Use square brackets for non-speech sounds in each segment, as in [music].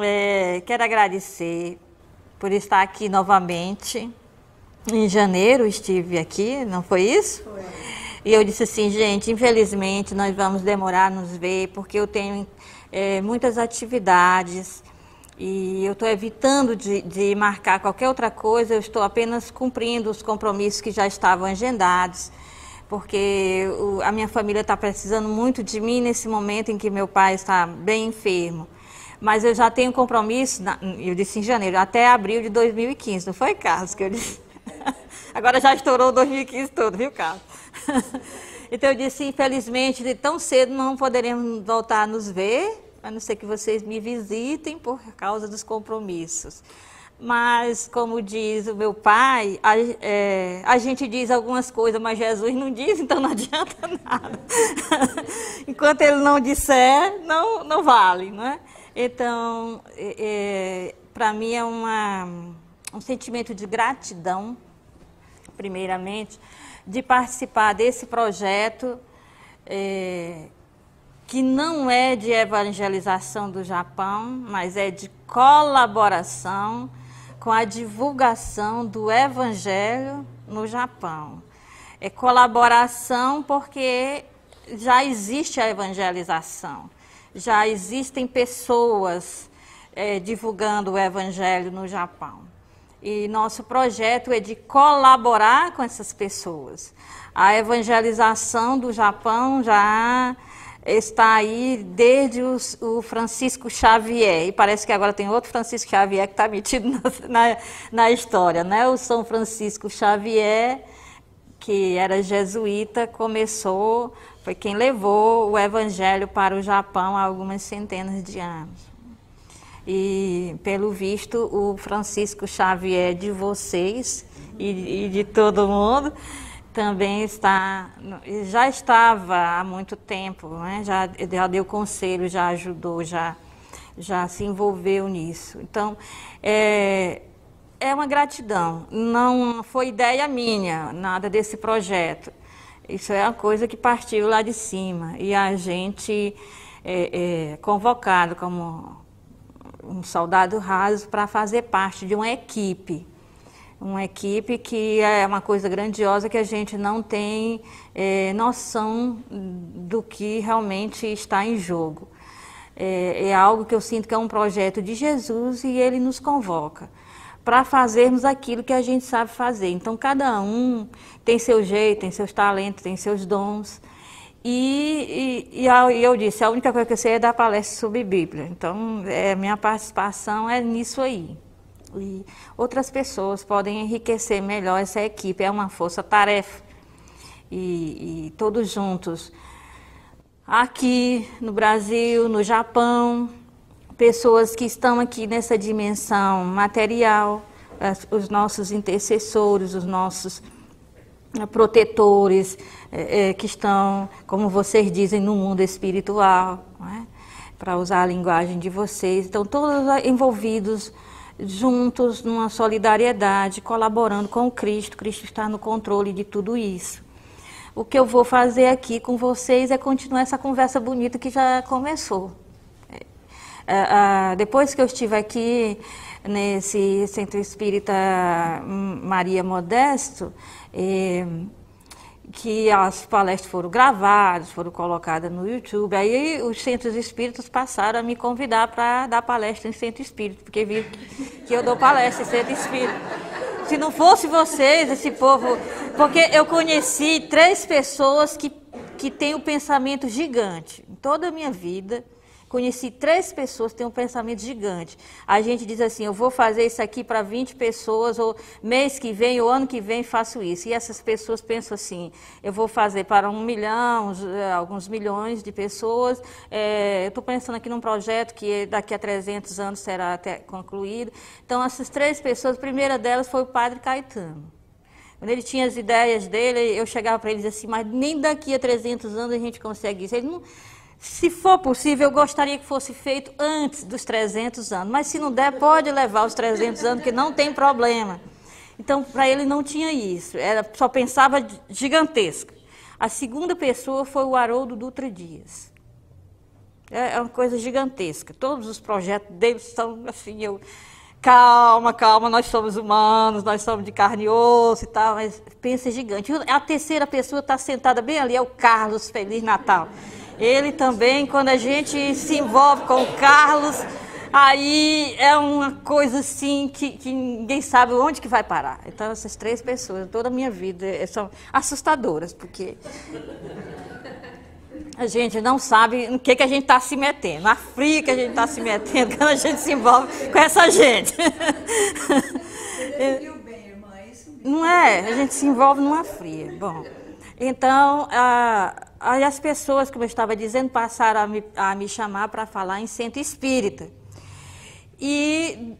É, quero agradecer por estar aqui novamente. Em janeiro estive aqui, não foi isso? Foi. E eu disse assim, gente, infelizmente nós vamos demorar a nos ver, porque eu tenho é, muitas atividades e eu estou evitando de, de marcar qualquer outra coisa, eu estou apenas cumprindo os compromissos que já estavam agendados porque a minha família está precisando muito de mim nesse momento em que meu pai está bem enfermo mas eu já tenho compromisso, na, eu disse em janeiro, até abril de 2015, não foi, Carlos, que eu disse? [laughs] Agora já estourou 2015 todo, viu, Carlos? [laughs] Então eu disse, infelizmente, de tão cedo não poderemos voltar a nos ver, a não ser que vocês me visitem por causa dos compromissos. Mas, como diz o meu pai, a, é, a, gente diz algumas coisas, mas Jesus não diz, então não [laughs] adianta nada. Enquanto ele não disser, não, não vale, não é? Então, é, é para mim é uma, um sentimento de gratidão, primeiramente, de participar desse projeto é, que não é de evangelização do Japão, mas é de colaboração com a divulgação do Evangelho no Japão. É colaboração porque já existe a evangelização já existem pessoas é, divulgando o Evangelho no Japão. E nosso projeto é de colaborar com essas pessoas. A evangelização do Japão já está aí desde os, o Francisco Xavier. E parece que agora tem outro Francisco Xavier que está metido [laughs] na, na, na história, né? O São Francisco Xavier, que era jesuíta, começou foi quem levou o evangelho para o Japão há algumas centenas de anos. E, pelo visto, o Francisco Xavier de vocês e, e de todo mundo também está, já estava há muito tempo, né? já, já deu conselho, já ajudou, já, já se envolveu nisso. Então, é, é uma gratidão. Não foi ideia minha nada desse projeto. Isso é uma coisa que partiu lá de cima. E a gente é, é convocado como um soldado raso para fazer parte de uma equipe. Uma equipe que é uma coisa grandiosa que a gente não tem é, noção do que realmente está em jogo. É, é algo que eu sinto que é um projeto de Jesus e ele nos convoca para fazermos aquilo que a gente sabe fazer. Então, cada um tem seu jeito, tem seus talentos, tem seus dons. E, e, e, eu disse, a única coisa que eu sei é dar palestra sobre Bíblia. Então, é, minha participação é nisso aí. E outras pessoas podem enriquecer melhor essa equipe. É uma força-tarefa. E, e todos juntos. Aqui no Brasil, no Japão, pessoas que estão aqui nessa dimensão material, os nossos intercessores, os nossos protetores é, é, que estão, como vocês dizem, no mundo espiritual, é? para usar a linguagem de vocês. estão todos envolvidos juntos numa solidariedade, colaborando com Cristo. Cristo está no controle de tudo isso. O que eu vou fazer aqui com vocês é continuar essa conversa bonita que já começou. Uh, uh, depois que eu estive aqui nesse Centro Espírita Maria Modesto, eh, que as palestras foram gravadas, foram colocadas no YouTube. Aí os centros espíritas passaram a me convidar para dar palestra em centro espírita, porque vi que eu dou palestra em centro espírita. Se não fosse vocês, esse povo. Porque eu conheci três pessoas que, que têm um pensamento gigante. Em toda a minha vida, Conheci três pessoas, tem um pensamento gigante. A gente diz assim: eu vou fazer isso aqui para 20 pessoas, ou mês que vem, ou ano que vem faço isso. E essas pessoas pensam assim: eu vou fazer para um milhão, eh, alguns milhões de pessoas. É, eu estou pensando aqui num projeto que é, daqui a 300 anos será até concluído. Então, essas três pessoas, a primeira delas foi o padre Caetano. Quando ele tinha as ideias dele, eu chegava para ele e dizia assim: mas nem daqui a 300 anos a gente consegue isso. Ele não. Se for possível, eu gostaria que fosse feito antes dos 300 anos, mas se não der, pode levar os 300 anos, que não tem problema. Então, para ele não tinha isso, era, só pensava gigantesco. A segunda pessoa foi o Haroldo Dutra Dias. É, é uma coisa gigantesca. Todos os projetos dele são assim, eu... Calma, calma, nós somos humanos, nós somos de carne e osso e tal, mas pensa gigante. A terceira pessoa está sentada bem ali, é o Carlos Feliz Natal. Ele também, quando a gente se envolve com o Carlos, aí é uma coisa assim que, que ninguém sabe onde que vai parar. Então essas três pessoas, toda a minha vida, eh, são assustadoras, porque a gente não sabe no que, que a gente está se metendo, na fria que a gente está se metendo quando a gente se envolve com essa gente. É não é? A gente se envolve numa fria. Bom, então, a, Aí as pessoas, como eu estava dizendo, passaram a me, a me chamar para falar em centro espírita. E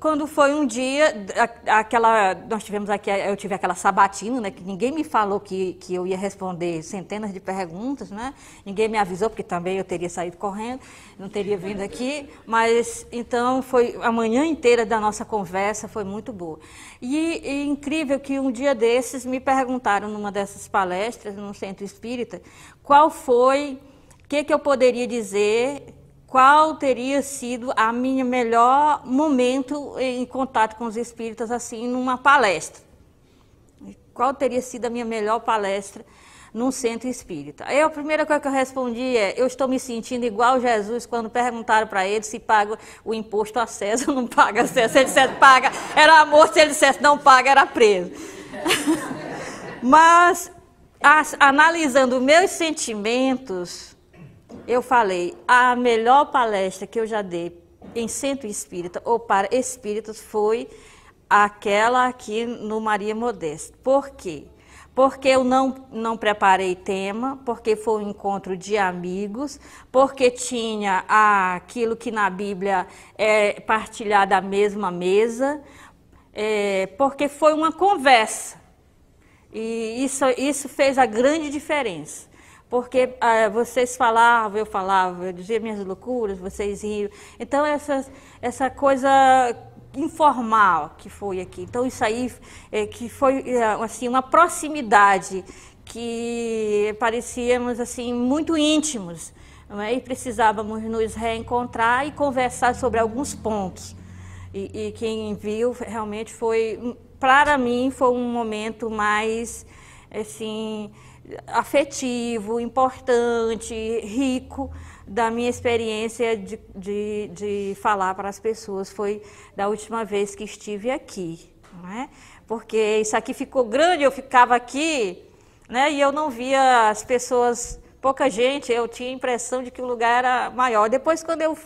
quando foi um dia, aquela, nós tivemos aqui, eu tive aquela sabatina, né, que ninguém me falou que, que eu ia responder centenas de perguntas, né? Ninguém me avisou, porque também eu teria saído correndo, não teria vindo aqui, mas então foi a manhã inteira da nossa conversa, foi muito boa. E, e incrível que um dia desses me perguntaram numa dessas palestras, num centro espírita, qual foi, o que, que eu poderia dizer qual teria sido a minha melhor momento em contato com os espíritas assim numa palestra. Qual teria sido a minha melhor palestra num centro espírita? Aí a primeira coisa que eu respondi é: eu estou me sentindo igual Jesus quando perguntaram para ele se paga o imposto a César ou não paga a César. Se ele dissesse paga, era amor, se ele dissesse não paga, era preso. [laughs] Mas as, analisando meus sentimentos, eu falei, a melhor palestra que eu já dei em centro espírita ou para espíritos foi aquela aqui no Maria Modesto. Por quê? Porque eu não, não preparei tema, porque foi um encontro de amigos, porque tinha aquilo que na Bíblia é partilhar da mesma mesa, é, porque foi uma conversa. E isso, isso fez a grande diferença porque ah, vocês falavam, eu falava, eu dizia minhas loucuras, vocês riam. Então, essa, essa coisa informal que foi aqui. Então, isso aí é, que foi é, assim, uma proximidade que parecíamos assim muito íntimos é? e precisávamos nos reencontrar e conversar sobre alguns pontos. E, e quem viu realmente foi, para mim, foi um momento mais assim afetivo, importante, rico da minha experiência de, de, de falar para as pessoas foi da última vez que estive aqui, né? porque isso aqui ficou grande, eu ficava aqui né? e eu não via as pessoas, pouca gente, eu tinha a impressão de que o lugar era maior. Depois, quando eu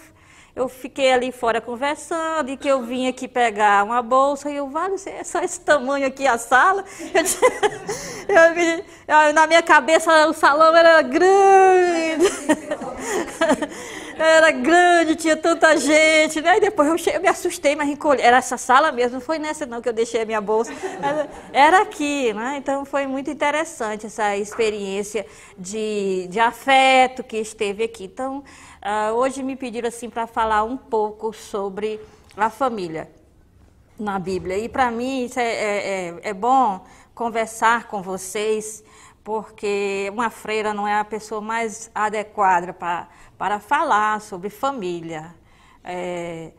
eu fiquei ali fora conversando e que eu vim aqui pegar uma bolsa e eu, vale, é só esse tamanho aqui a sala? Eu, [laughs] eu, eu, na minha cabeça o salão era grande. [laughs] Era grande, tinha tanta gente, né? E depois eu, cheguei, eu me assustei, mas Era essa sala mesmo, não foi nessa não que eu deixei a minha bolsa. Era, era aqui, né? Então foi muito interessante essa experiência de, de afeto que esteve aqui. Então, ah, hoje me pediram assim para falar um pouco sobre a família na Bíblia. E para mim isso é, é, é, é bom conversar com vocês, porque uma freira não é a pessoa mais adequada para falar sobre família. É,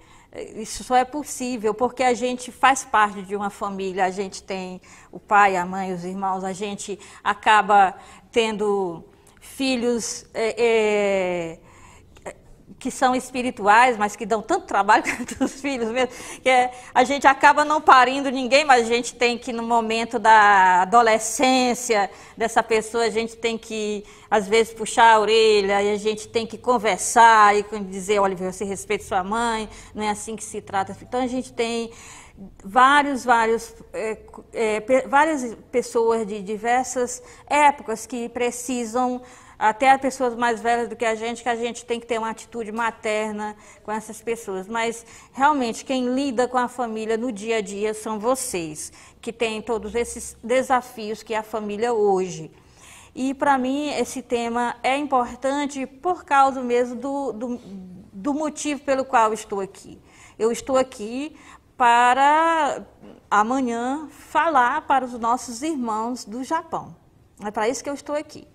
isso só é possível porque a gente faz parte de uma família, a gente tem o pai, a mãe, os irmãos, a gente acaba tendo filhos é, é, que são espirituais, mas que dão tanto trabalho [laughs] quanto os filhos mesmo, que é, a gente acaba não parindo ninguém, mas a gente tem que, no momento da adolescência dessa pessoa, a gente tem que, às vezes, puxar a orelha, e a gente tem que conversar e dizer, olha, você respeita sua mãe, não é assim que se trata. Então, a gente tem vários, vários, é, é, várias pessoas de diversas épocas que precisam até as pessoas mais velhas do que a gente, que a gente tem que ter uma atitude materna com essas pessoas. Mas realmente quem lida com a família no dia a dia são vocês, que têm todos esses desafios que é a família hoje. E para mim esse tema é importante por causa mesmo do, do, do motivo pelo qual estou aqui. Eu estou aqui para amanhã falar para os nossos irmãos do Japão. É para isso que eu estou aqui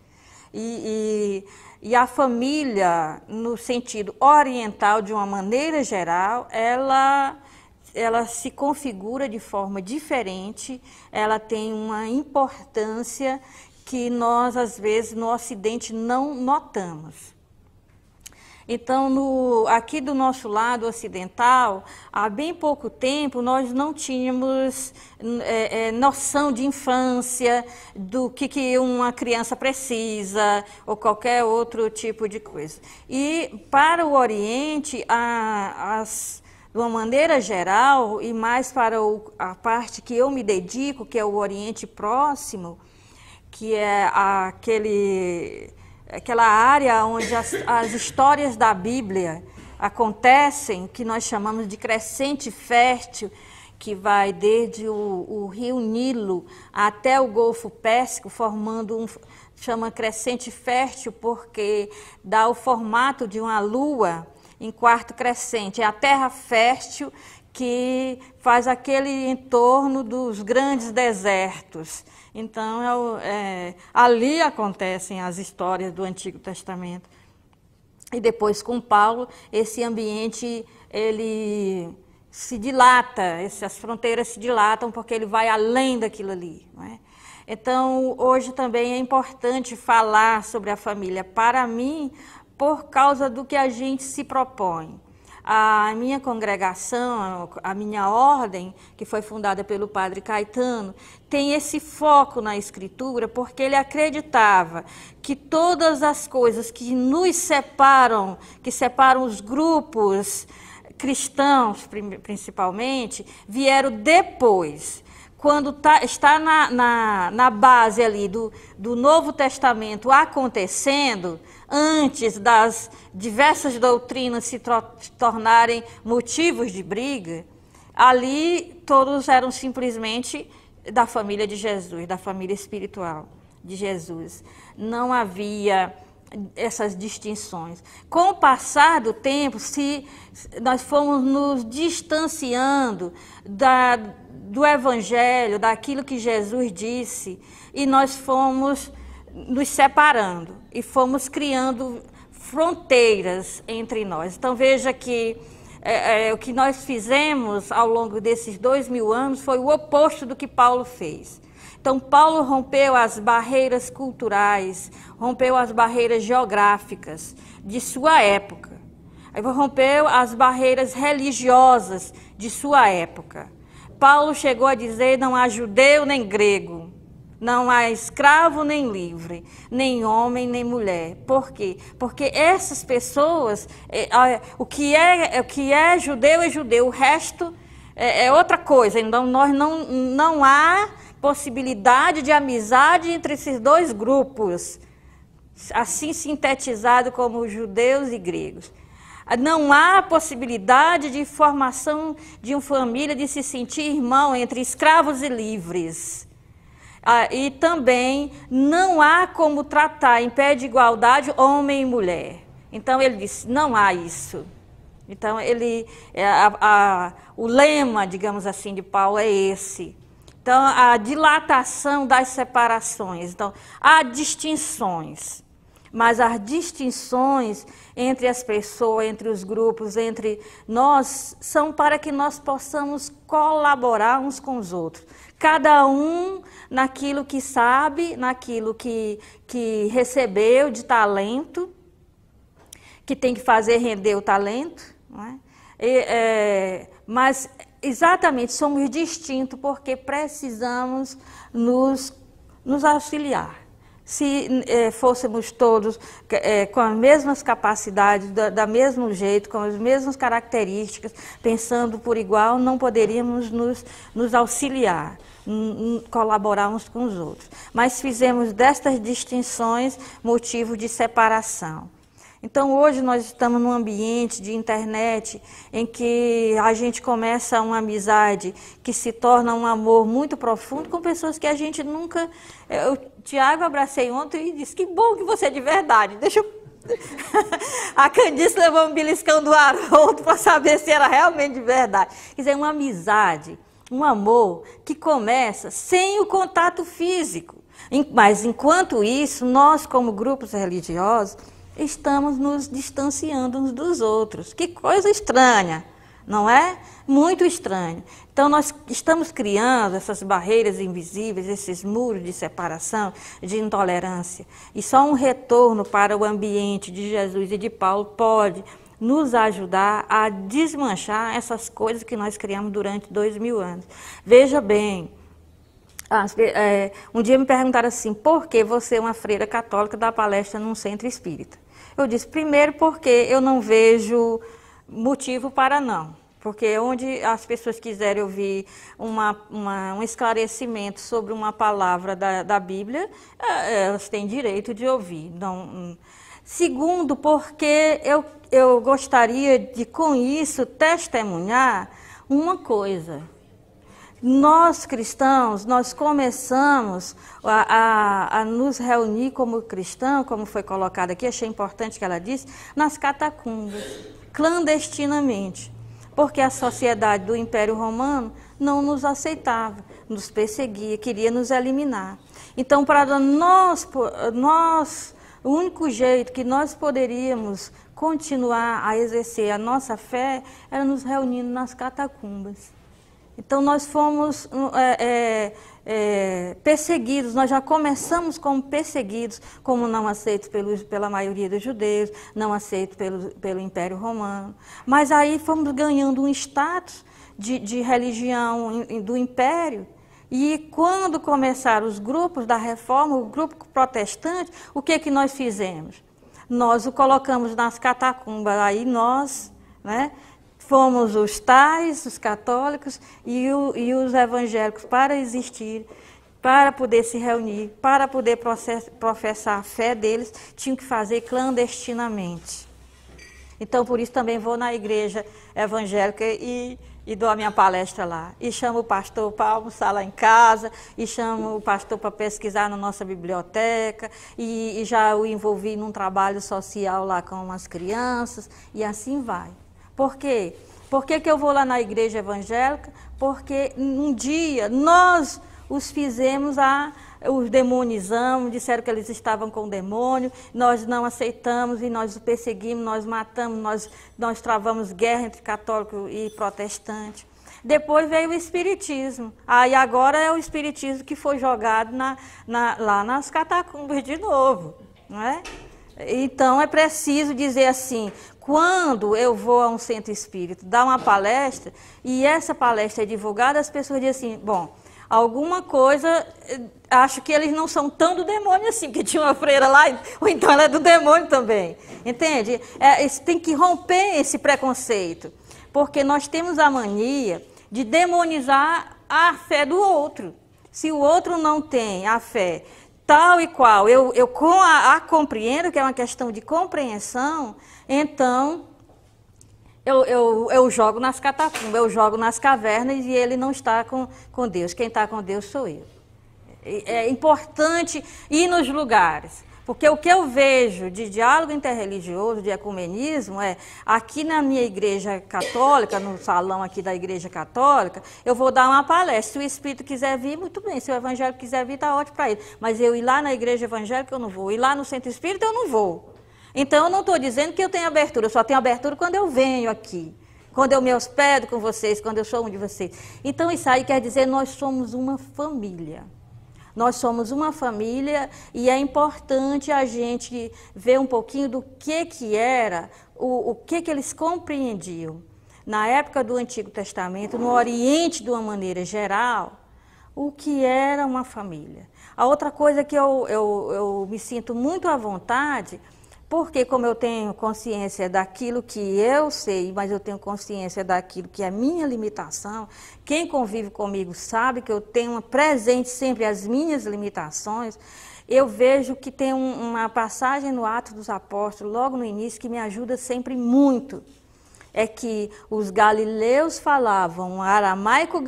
e, e, e a família, no sentido oriental, de uma maneira geral, ela ela se configura de forma diferente, ela tem uma importância que nós, às vezes, no Ocidente não notamos. Então, no, aqui do nosso lado ocidental, há bem pouco tempo nós não tínhamos é, é, noção de infância, do que, que uma criança precisa ou qualquer outro tipo de coisa. E para o Oriente, a, as de uma maneira geral, e mais para o, a parte que eu me dedico, que é o Oriente Próximo, que é aquele aquela área onde as, as histórias da Bíblia acontecem, que nós chamamos de crescente fértil, que vai desde o, o, rio Nilo até o Golfo Pérsico, formando um chama crescente fértil porque dá o formato de uma lua em quarto crescente. É a terra fértil que faz aquele entorno dos grandes desertos. Então, é, é, ali acontecem as histórias do Antigo Testamento. E depois, com Paulo, esse ambiente ele se dilata, essas fronteiras se dilatam porque ele vai além daquilo ali. Não é? Então, hoje também é importante falar sobre a família. Para mim, por causa do que a gente se propõe a minha congregação, a minha ordem, que foi fundada pelo padre Caetano, tem esse foco na escritura porque ele acreditava que todas as coisas que nos separam, que separam os grupos cristãos principalmente, vieram depois quando tá, está na, na, na, base ali do, do Novo Testamento acontecendo, antes das diversas doutrinas se tornarem motivos de briga, ali todos eram simplesmente da família de Jesus, da família espiritual de Jesus. Não havia essas distinções. Com o passar do tempo, se nós fomos nos distanciando da, do Evangelho, daquilo que Jesus disse, e nós fomos nos separando e fomos criando fronteiras entre nós. Então veja que é, é, o que nós fizemos ao longo desses dois mil anos foi o oposto do que Paulo fez. Então, Paulo rompeu as barreiras culturais, rompeu as barreiras geográficas de sua época, rompeu as barreiras religiosas de sua época. Paulo chegou a dizer: não há judeu nem grego, não há escravo nem livre, nem homem nem mulher. Por quê? Porque essas pessoas, é, o que é, o que é judeu é judeu, o resto é, é outra coisa. Então, nós não, não há possibilidade de amizade entre esses dois grupos, assim sintetizado como judeus e gregos. Não há possibilidade de formação de uma família, de se sentir irmão entre escravos e livres. Ah, e também não há como tratar em pé de igualdade homem e mulher. Então ele disse: não há isso. Então ele, é, a, a, o lema, digamos assim, de Paulo é esse. Então a dilatação das separações. Então há distinções, mas as distinções entre as pessoas, entre os grupos, entre nós são para que nós possamos colaborar uns com os outros. Cada um naquilo que sabe, naquilo que, que recebeu de talento, que tem que fazer render o talento. É? E, é, mas exatamente somos distintos porque precisamos nos, nos auxiliar se eh, fôssemos todos eh, com as mesmas capacidades, da, da, mesmo jeito, com as mesmas características, pensando por igual, não poderíamos nos, nos auxiliar, colaborar uns com os outros. Mas fizemos destas distinções motivo de separação. Então, hoje nós estamos num ambiente de internet em que a gente começa uma amizade que se torna um amor muito profundo com pessoas que a gente nunca. Eh, eu, Tiago, abracei ontem e disse: Que bom que você é de verdade, deixa eu [laughs] a Candice levou um beliscão do Haroldo para saber se era realmente de verdade. Quer dizer, é uma amizade, um amor que começa sem o contato físico. Mas enquanto isso, nós, como grupos religiosos, estamos nos distanciando uns dos outros. Que coisa estranha, não é? Muito estranho. Então, nós estamos criando essas barreiras invisíveis, esses muros de separação, de intolerância. E só um retorno para o ambiente de Jesus e de Paulo pode nos ajudar a desmanchar essas coisas que nós criamos durante dois mil anos. Veja bem, eh, um dia me perguntaram assim, por que você é uma freira católica da palestra num centro espírita? Eu disse, primeiro porque eu não vejo motivo para não. Porque onde as pessoas quiserem ouvir uma, uma, um esclarecimento sobre uma palavra da, da Bíblia, eh, elas têm direito de ouvir. Não, Segundo, porque eu, eu gostaria de, com isso, testemunhar uma coisa nós cristãos, nós começamos a, a, a, nos reunir como cristão, como foi colocado aqui, achei importante que ela disse, nas catacumbas, clandestinamente, porque a sociedade do Império Romano não nos aceitava, nos perseguia, queria nos eliminar. Então, para nós, nós o único jeito que nós poderíamos continuar a exercer a nossa fé era nos reunindo nas catacumbas. Então nós fomos hum, é, é, é, perseguidos, nós já começamos como perseguidos, como não aceitos pelo, pela maioria dos judeus, não aceitos pelo, pelo Império Romano. Mas aí fomos ganhando um status de, de religião do Império. E quando começaram os grupos da reforma, o grupo protestante, o que, que nós fizemos? Nós o colocamos nas catacumbas, aí nós, né? fomos os tais, os católicos e, o, e os evangélicos para existir, para poder se reunir, para poder process, professar a fé deles, tinham que fazer clandestinamente. Então, por isso também vou na igreja evangélica e, e dou a minha palestra lá. E chamo o pastor para almoçar lá em casa, e chamo o pastor para pesquisar na nossa biblioteca, e, e já o envolvi num trabalho social lá com as crianças, e assim vai. Por quê? Por que, que eu vou lá na igreja evangélica? Porque um dia nós os fizemos a os demonizamos, disseram que eles estavam com o demônio, nós não aceitamos e nós os perseguimos, nós matamos, nós, nós travamos guerra entre católico e protestante. Depois veio o Espiritismo. Aí ah, agora é o Espiritismo que foi jogado na, na, lá nas catacumbas de novo. Não é? Então é preciso dizer assim: quando eu vou a um centro espírita dar uma palestra e essa palestra é divulgada, as pessoas dizem assim: bom, alguma coisa, eh, acho que eles não são tão do demônio assim, que tinha uma freira lá, ou então ela é do demônio também. Entende? É, tem que romper esse preconceito, porque nós temos a mania de demonizar a fé do outro. Se o outro não tem a fé tal e qual, eu, eu com a, a compreendo, que é uma questão de compreensão, então eu, eu, eu jogo nas catacumbas, eu jogo nas cavernas e ele não está com, com Deus. Quem está com Deus sou eu. É importante ir nos lugares. Porque o que eu vejo de diálogo interreligioso, de ecumenismo, é aqui na minha igreja católica, no salão aqui da igreja católica, eu vou dar uma palestra. Se o espírito quiser vir, muito bem. Se o evangélico quiser vir, está ótimo para ele. Mas eu ir lá na igreja evangélica, eu não vou. Ir lá no centro espírita, eu não vou. Então, eu não estou dizendo que eu tenho abertura. Eu só tenho abertura quando eu venho aqui quando eu me hospedo com vocês, quando eu sou um de vocês. Então, isso aí quer dizer nós somos uma família. Nós somos uma família e é importante a gente ver um pouquinho do que, que era, o, o que, que eles compreendiam. Na época do Antigo Testamento, no Oriente, de uma maneira geral, o que era uma família. A outra coisa que eu, eu, eu me sinto muito à vontade porque como eu tenho consciência daquilo que eu sei, mas eu tenho consciência daquilo que é minha limitação, quem convive comigo sabe que eu tenho presente sempre as minhas limitações, eu vejo que tem um, uma passagem no ato dos Apóstolos, logo no início, que me ajuda sempre muito. É que os galileus falavam aramaico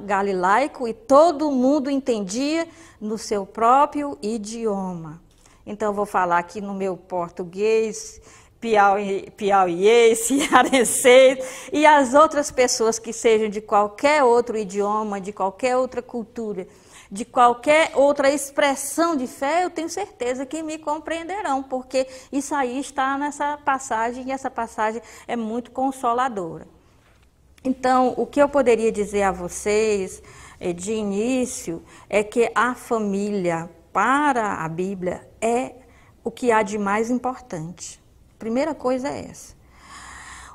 galilaico e todo mundo entendia no seu próprio idioma. Então, eu vou falar aqui no meu português, piauiense, Piauí, [laughs] cearense e as outras pessoas que sejam de qualquer outro idioma, de qualquer outra cultura, de qualquer outra expressão de fé, eu tenho certeza que me compreenderão, porque isso aí está nessa passagem e essa passagem é muito consoladora. Então, o que eu poderia dizer a vocês eh, de início é que a família para a Bíblia é o que há de mais importante. Primeira coisa é essa.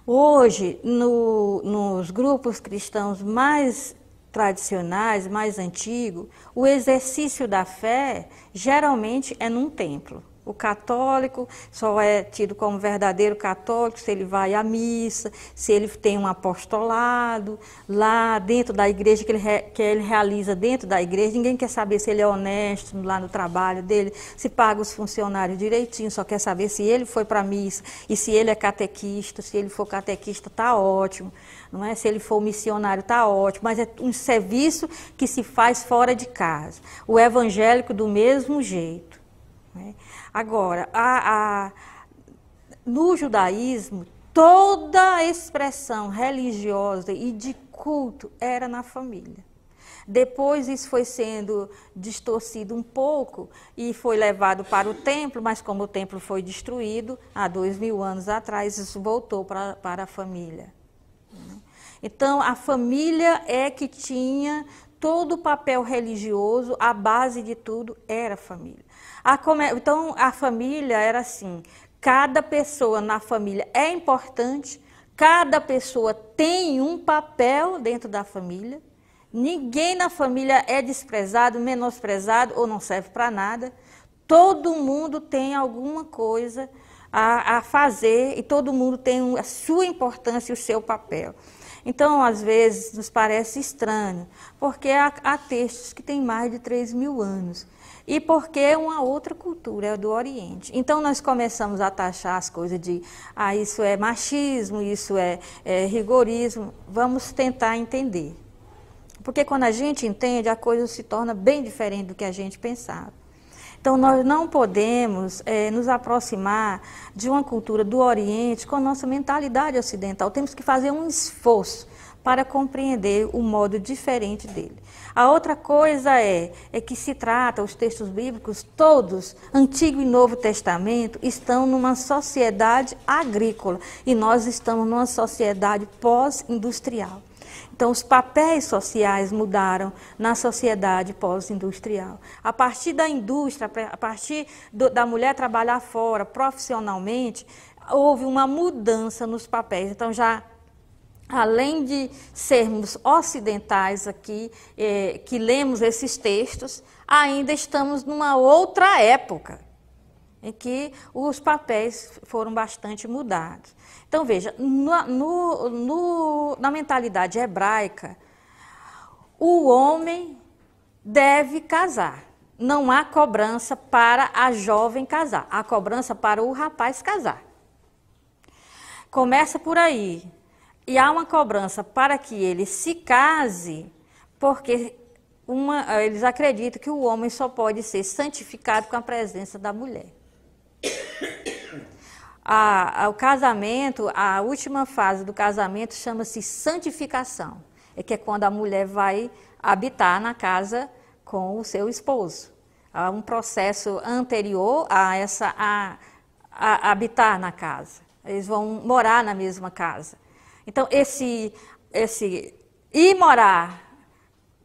Hoje, no, nos grupos cristãos mais tradicionais, mais antigos, o exercício da fé geralmente é num templo. O católico só é tido como verdadeiro católico se ele vai à missa, se ele tem um apostolado lá dentro da igreja, que ele, re, que ele realiza dentro da igreja. Ninguém quer saber se ele é honesto lá no trabalho dele, se paga os funcionários direitinho, só quer saber se ele foi para a missa e se ele é catequista. Se ele for catequista, está ótimo. Não é? Se ele for missionário, está ótimo. Mas é um serviço que se faz fora de casa. O evangélico, do mesmo jeito. Né? Agora, a, a, no judaísmo, toda expressão religiosa e de culto era na família. Depois isso foi sendo distorcido um pouco e foi levado para o templo, mas como o templo foi destruído há dois mil anos atrás, isso voltou para, para a família. Então, a família é que tinha todo o papel religioso, a base de tudo era a família. A, então, a família era assim: cada pessoa na família é importante, cada pessoa tem um papel dentro da família, ninguém na família é desprezado, menosprezado ou não serve para nada. Todo mundo tem alguma coisa a, a fazer e todo mundo tem a sua importância e o seu papel. Então, às vezes, nos parece estranho, porque há, há textos que têm mais de 3 mil anos e porque é uma outra cultura, é do Oriente. Então, nós começamos a taxar as coisas de ah, isso é machismo, isso é, é rigorismo. Vamos tentar entender. Porque quando a gente entende, a coisa se torna bem diferente do que a gente pensava. Então, nós não podemos é, nos aproximar de uma cultura do Oriente com a nossa mentalidade ocidental. Temos que fazer um esforço para compreender o modo diferente dele. A outra coisa é, é que se trata, os textos bíblicos, todos, Antigo e Novo Testamento, estão numa sociedade agrícola e nós estamos numa sociedade pós-industrial. Então, os papéis sociais mudaram na sociedade pós-industrial. A partir da indústria, a partir do, da mulher trabalhar fora profissionalmente, houve uma mudança nos papéis. Então, já além de sermos ocidentais aqui, eh, que lemos esses textos, ainda estamos numa outra época em que os papéis foram bastante mudados. Então, veja, no, no, no, na mentalidade hebraica, o homem deve casar. Não há cobrança para a jovem casar, há cobrança para o rapaz casar. Começa por aí. E há uma cobrança para que ele se case, porque uma, eles acreditam que o homem só pode ser santificado com a presença da mulher a, a, o casamento, a última fase do casamento chama-se santificação. É que é quando a mulher vai habitar na casa com o seu esposo. Há um processo anterior a essa a, a habitar na casa. Eles vão morar na mesma casa. Então esse esse ir morar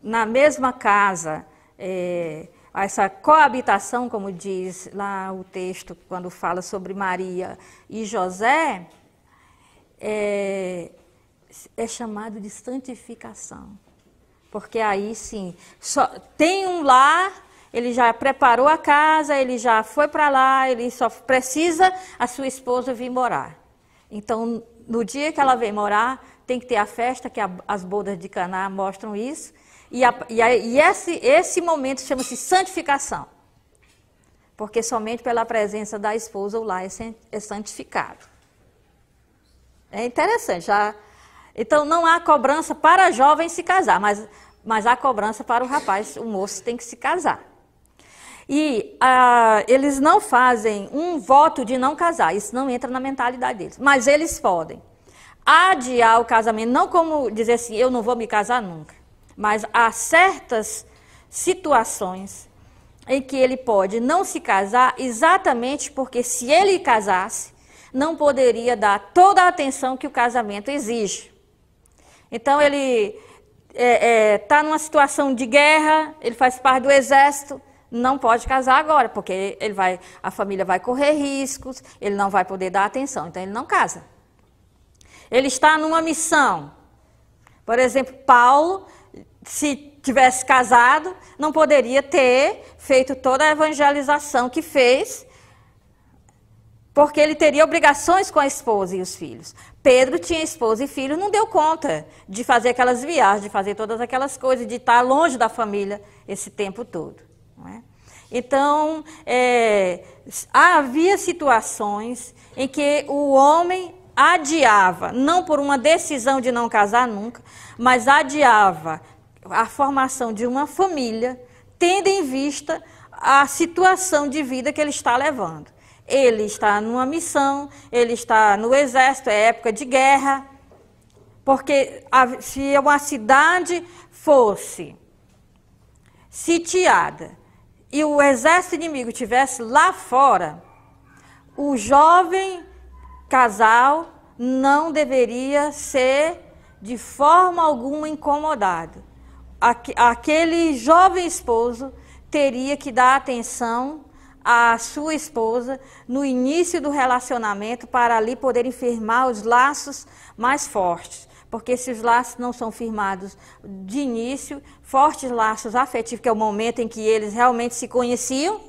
na mesma casa é, essa coabitação, como diz lá o texto, quando fala sobre Maria e José, é, é chamado de santificação. Porque aí sim, só, tem um lá, ele já preparou a casa, ele já foi para lá, ele só precisa a sua esposa vir morar. Então, no dia que ela vem morar, tem que ter a festa, que a, as bodas de Caná mostram isso, e, a, e, a, e esse, esse momento chama-se santificação. Porque somente pela presença da esposa o lar é, é santificado. É interessante. Já... Então não há cobrança para a jovem se casar, mas, mas há cobrança para o rapaz, o moço tem que se casar. E ah, eles não fazem um voto de não casar, isso não entra na mentalidade deles. Mas eles podem adiar o casamento, não como dizer assim, eu não vou me casar nunca. Mas há certas situações em que ele pode não se casar exatamente porque se ele casasse, não poderia dar toda a atenção que o casamento exige. Então ele está é, é, tá numa situação de guerra, ele faz parte do exército, não pode casar agora, porque ele vai, a família vai correr riscos, ele não vai poder dar atenção, então ele não casa. Ele está numa missão. Por exemplo, Paulo se tivesse casado, não poderia ter feito toda a evangelização que fez, porque ele teria obrigações com a esposa e os filhos. Pedro tinha esposa e filhos, não deu conta de fazer aquelas viagens, de fazer todas aquelas coisas, de estar longe da família esse tempo todo. É? Então, é, havia situações em que o homem adiava, não por uma decisão de não casar nunca, mas adiava a formação de uma família, tendo em vista a situação de vida que ele está levando. Ele está numa missão, ele está no exército, é época de guerra. Porque a, se uma cidade fosse sitiada e o exército inimigo tivesse lá fora, o jovem casal não deveria ser de forma alguma incomodado aquele jovem esposo teria que dar atenção à sua esposa no início do relacionamento para ali poderem firmar os laços mais fortes. Porque se os laços não são firmados de início, fortes laços afetivos, que é o momento em que eles realmente se conheciam,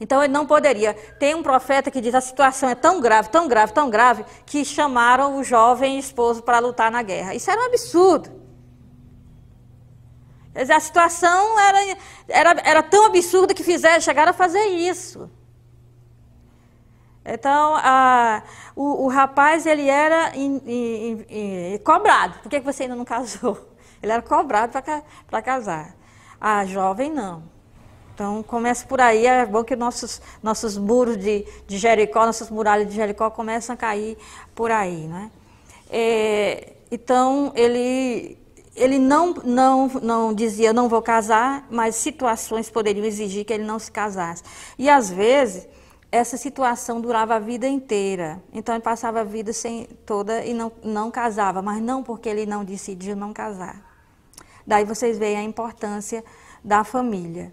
então ele não poderia. Tem um profeta que diz: a situação é tão grave, tão grave, tão grave, que chamaram o jovem esposo para lutar na guerra. Isso era um absurdo. A situação era, era, era tão absurda que fizeram, chegaram a fazer isso. Então, a, o, o, rapaz, ele era in, in, in, cobrado. Por que você ainda não casou? [laughs] Ele era cobrado para casar. A jovem, não. Então, começa por aí. É bom que nossos, nossos muros de, de Jericó, nossas muralhas de Jericó começam a cair por aí, né? É, então, ele ele não, não, não dizia não vou casar, mas situações poderiam exigir que ele não se casasse. E às vezes essa situação durava a vida inteira. Então ele passava a vida sem toda e não, não casava, mas não porque ele não decidiu não casar. Daí vocês veem a importância da família.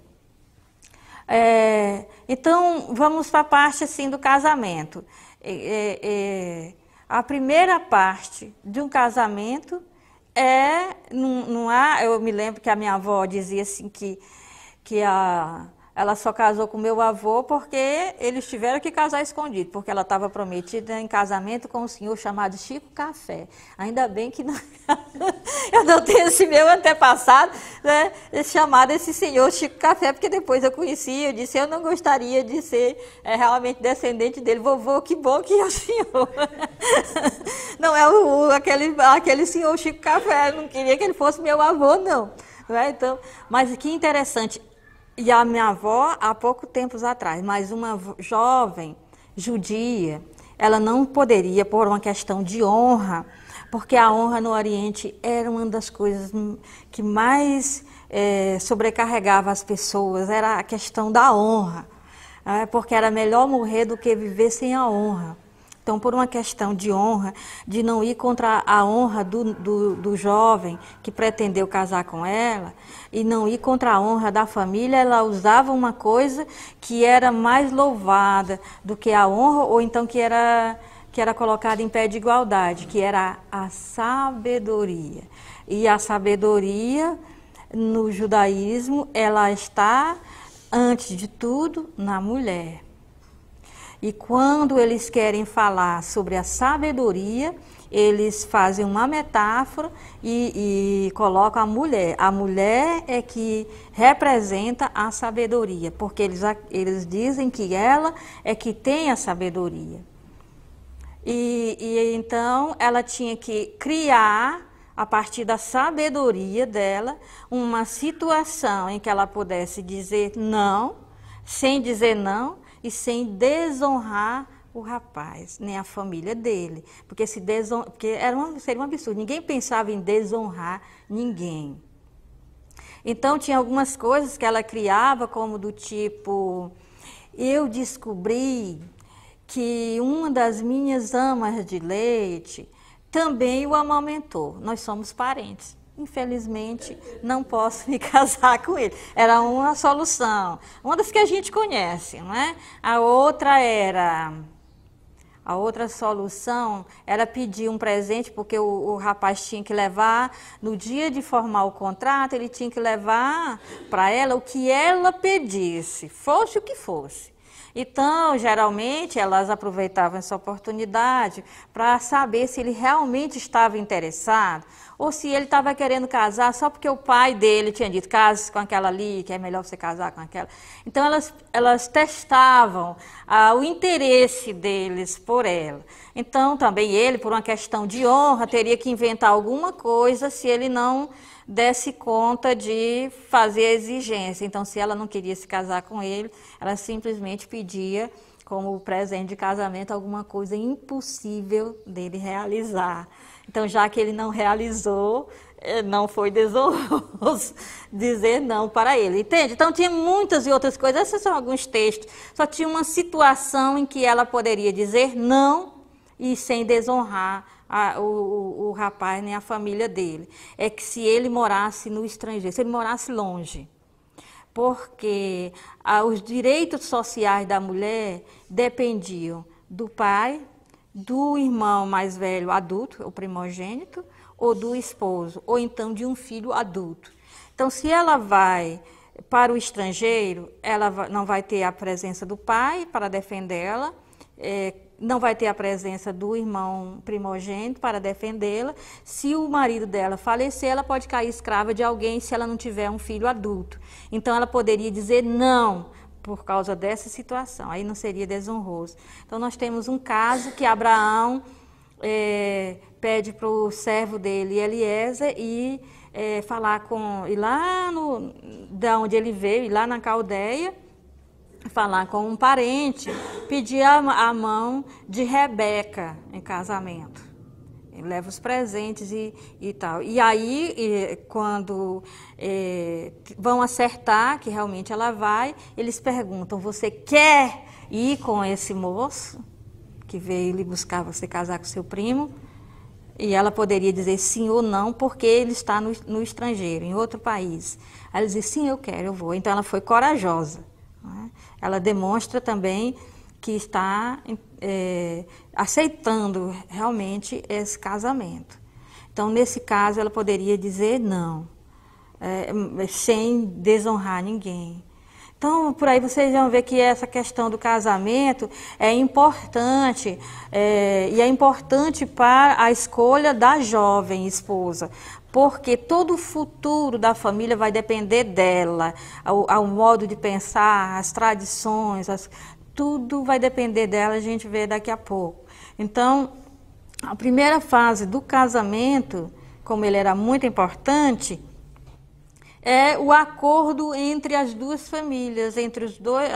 É, então vamos para a parte assim do casamento. É, é, é, a primeira parte de um casamento é, não, não há. Eu me lembro que a minha avó dizia assim que, que a ela só casou com meu avô porque eles tiveram que casar escondido, porque ela estava prometida em casamento com um senhor chamado Chico Café. Ainda bem que não... [laughs] eu não tenho esse meu antepassado, né, chamado esse senhor Chico Café, porque depois eu conheci, eu disse, eu não gostaria de ser é, realmente descendente dele. Vovô, que bom que é o senhor. [laughs] não é o, aquele, aquele senhor Chico Café, eu não queria que ele fosse meu avô, não. Né, então, mas que interessante, e a minha avó, há pouco tempos atrás, mas uma jovem judia, ela não poderia, por uma questão de honra, porque a honra no Oriente era uma das coisas que mais é, sobrecarregava as pessoas, era a questão da honra, né? porque era melhor morrer do que viver sem a honra. Então, por uma questão de honra, de não ir contra a honra do, do, do, jovem que pretendeu casar com ela, e não ir contra a honra da família, ela usava uma coisa que era mais louvada do que a honra, ou então que era, que era colocada em pé de igualdade, que era a sabedoria. E a sabedoria no judaísmo, ela está, antes de tudo, na mulher. E quando eles querem falar sobre a sabedoria, eles fazem uma metáfora e, e, colocam a mulher. A mulher é que representa a sabedoria, porque eles, eles dizem que ela é que tem a sabedoria. E, e então ela tinha que criar, a partir da sabedoria dela, uma situação em que ela pudesse dizer não, sem dizer não, e sem desonrar o rapaz, nem a família dele, porque se deson... porque era uma... seria um absurdo. Ninguém pensava em desonrar ninguém. Então tinha algumas coisas que ela criava, como do tipo, eu descobri que uma das minhas amas de leite também o amamentou. Nós somos parentes infelizmente não posso [laughs] me casar com ele. Era uma solução, uma das que a gente conhece, não é? A outra era a outra solução era pedir um presente, porque o, o, rapaz tinha que levar, no dia de formar o contrato, ele tinha que levar para ela o que ela pedisse, fosse o que fosse. Então, geralmente, elas aproveitavam essa oportunidade para saber se ele realmente estava interessado ou se ele estava querendo casar só porque o pai dele tinha dito: case com aquela ali, que é melhor você casar com aquela. Então, elas, elas testavam ah, o interesse deles por ela. Então, também ele, por uma questão de honra, teria que inventar alguma coisa se ele não desse conta de fazer a exigência. Então, se ela não queria se casar com ele, ela simplesmente pedia como presente de casamento alguma coisa impossível dele realizar. Então, já que ele não realizou, eh, não foi desonroso [laughs] dizer não para ele, entende? Então tinha muitas e outras coisas, esses são alguns textos, só tinha uma situação em que ela poderia dizer não e sem desonrar a, o, o, o rapaz nem a família dele. É que se ele morasse no estrangeiro, se ele morasse longe, porque ah, os direitos sociais da mulher dependiam do pai do irmão mais velho adulto, o primogênito, ou do esposo, ou então de um filho adulto. Então, se ela vai para o estrangeiro, ela não vai ter a presença do pai para defendê-la, é, não vai ter a presença do irmão primogênito para defendê-la. Se o marido dela falecer, ela pode cair escrava de alguém se ela não tiver um filho adulto. Então, ela poderia dizer não por causa dessa situação. Aí não seria desonroso. Então, nós temos um caso que Abraão é, pede para o servo dele, Eliezer, e é, falar com. ir lá no, da onde ele veio, ir lá na Caldeia, falar com um parente, pedir a, a mão de Rebeca em casamento leva os presentes e, e tal. E aí, e, quando é, vão acertar que realmente ela vai, eles perguntam: você quer ir com esse moço que veio lhe buscar você casar com seu primo? E ela poderia dizer sim ou não, porque ele está no, no estrangeiro, em outro país. Ela diz: sim, eu quero, eu vou. Então ela foi corajosa. Né? Ela demonstra também que está é, aceitando realmente esse casamento. Então, nesse caso, ela poderia dizer não, é, é, sem desonrar ninguém. Então, por aí vocês vão ver que essa questão do casamento é importante, é, e é importante para a escolha da jovem esposa, porque todo o futuro da família vai depender dela, ao, ao modo de pensar, as tradições, as, tudo vai depender dela, a gente vê daqui a pouco. Então, a primeira fase do casamento, como ele era muito importante, é o acordo entre as duas famílias, entre os dois,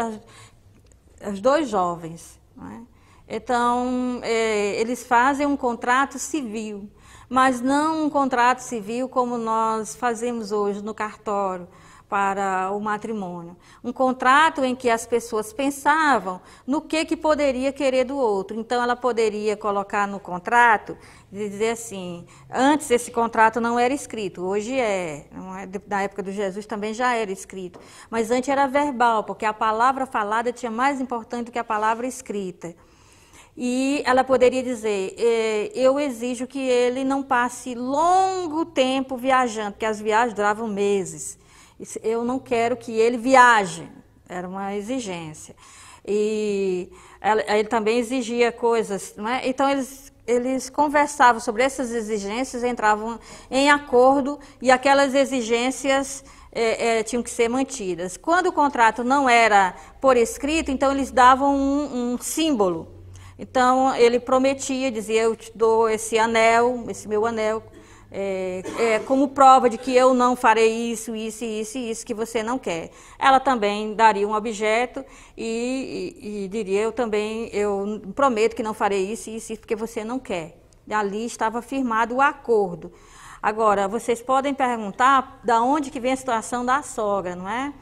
as, dois jovens. Né? Então, é, eles fazem um contrato civil, mas não um contrato civil como nós fazemos hoje no cartório para o matrimônio. Um contrato em que as pessoas pensavam no que, que poderia querer do outro. Então, ela poderia colocar no contrato, dizer assim: antes esse contrato não era escrito, hoje é. é na época do Jesus também já era escrito. Mas antes era verbal, porque a palavra falada tinha mais importância do que a palavra escrita. E ela poderia dizer: é, Eu exijo que ele não passe longo tempo viajando, porque as viagens duravam meses. Eu não quero que ele viaje. Era uma exigência. E ele também exigia coisas. É? Então, eles, eles conversavam sobre essas exigências, entravam em acordo e aquelas exigências é, é, tinham que ser mantidas. Quando o contrato não era por escrito, então eles davam um, um, símbolo. Então ele prometia, dizia: Eu te dou esse anel, esse meu anel, é, é, como prova de que eu não farei isso, isso, isso e isso que você não quer. Ela também daria um objeto e, e, e, diria: eu também eu prometo que não farei isso, isso, isso porque você não quer. Ali estava firmado o acordo. Agora, vocês podem perguntar da onde que vem a situação da sogra, não é?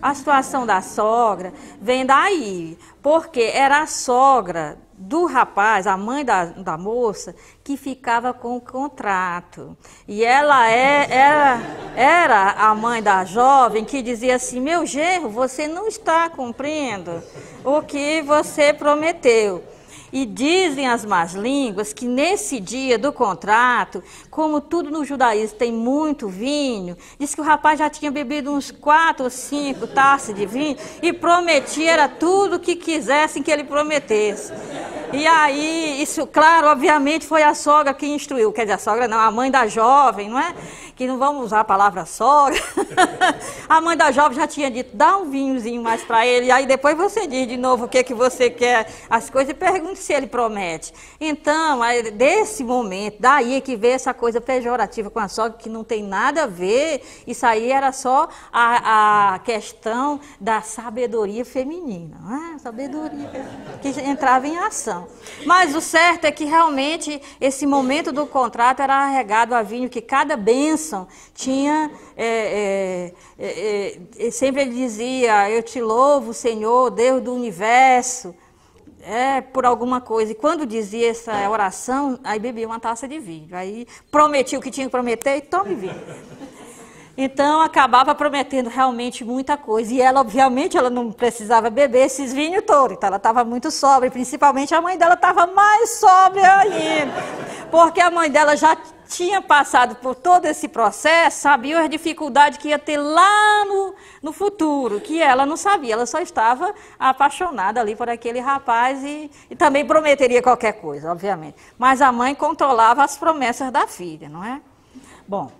A situação da sogra vem daí, porque era a sogra do rapaz, a mãe da, da moça, que ficava com o contrato. E ela é, era, era a mãe da jovem que dizia assim: Meu genro, você não está cumprindo o que você prometeu. E dizem as más línguas que nesse dia do contrato como tudo no judaísmo tem muito vinho, disse que o rapaz já tinha bebido uns quatro ou cinco taças de vinho e prometia era tudo que quisessem que ele prometesse. E aí, isso, claro, obviamente foi a sogra que instruiu, quer dizer, a sogra não, a mãe da jovem, não é? Que não vamos usar a palavra sogra. [laughs] a mãe da jovem já tinha dito, dá um vinhozinho mais para ele, e aí depois você diz de novo o que, é que você quer, as coisas, e pergunte se ele promete. Então, desse momento, daí é que veio essa coisa pejorativa com a sogra que não tem nada a ver. Isso aí era só a, a questão da sabedoria feminina. É? sabedoria que entrava em ação. Mas o certo é que realmente esse momento do contrato era arregado a vinho, que cada bênção tinha. É, é, é, é sempre ele dizia: Eu te louvo, Senhor, Deus do universo é, por alguma coisa. E quando dizia essa oração, aí bebia uma taça de vinho. Aí prometia o que tinha que prometer e tome vinho. Então acabava prometendo realmente muita coisa. E ela, obviamente, ela não precisava beber esses vinhos todos. Então ela estava muito sóbria. Principalmente a mãe dela estava mais sóbria ainda. Porque a mãe dela já tinha passado por todo esse processo, sabia a dificuldade que ia ter lá no, no futuro, que ela não sabia, ela só estava apaixonada ali por aquele rapaz e, e também prometeria qualquer coisa, obviamente. Mas a mãe controlava as promessas da filha, não é? Bom.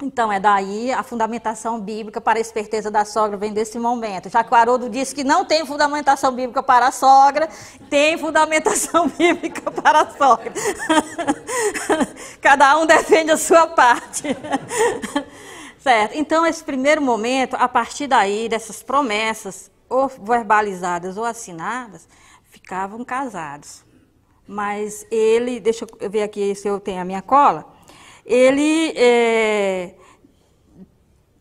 Então, é daí a fundamentação bíblica para a esperteza da sogra vem desse momento. Já que o Haroldo disse que não tem fundamentação bíblica para a sogra, tem fundamentação [laughs] bíblica para a sogra. [laughs] Cada um defende a sua parte. [laughs] certo? Então, esse primeiro momento, a partir daí, dessas promessas, ou verbalizadas ou assinadas, ficavam casados. Mas ele, deixa eu ver aqui se eu tenho a minha cola ele é,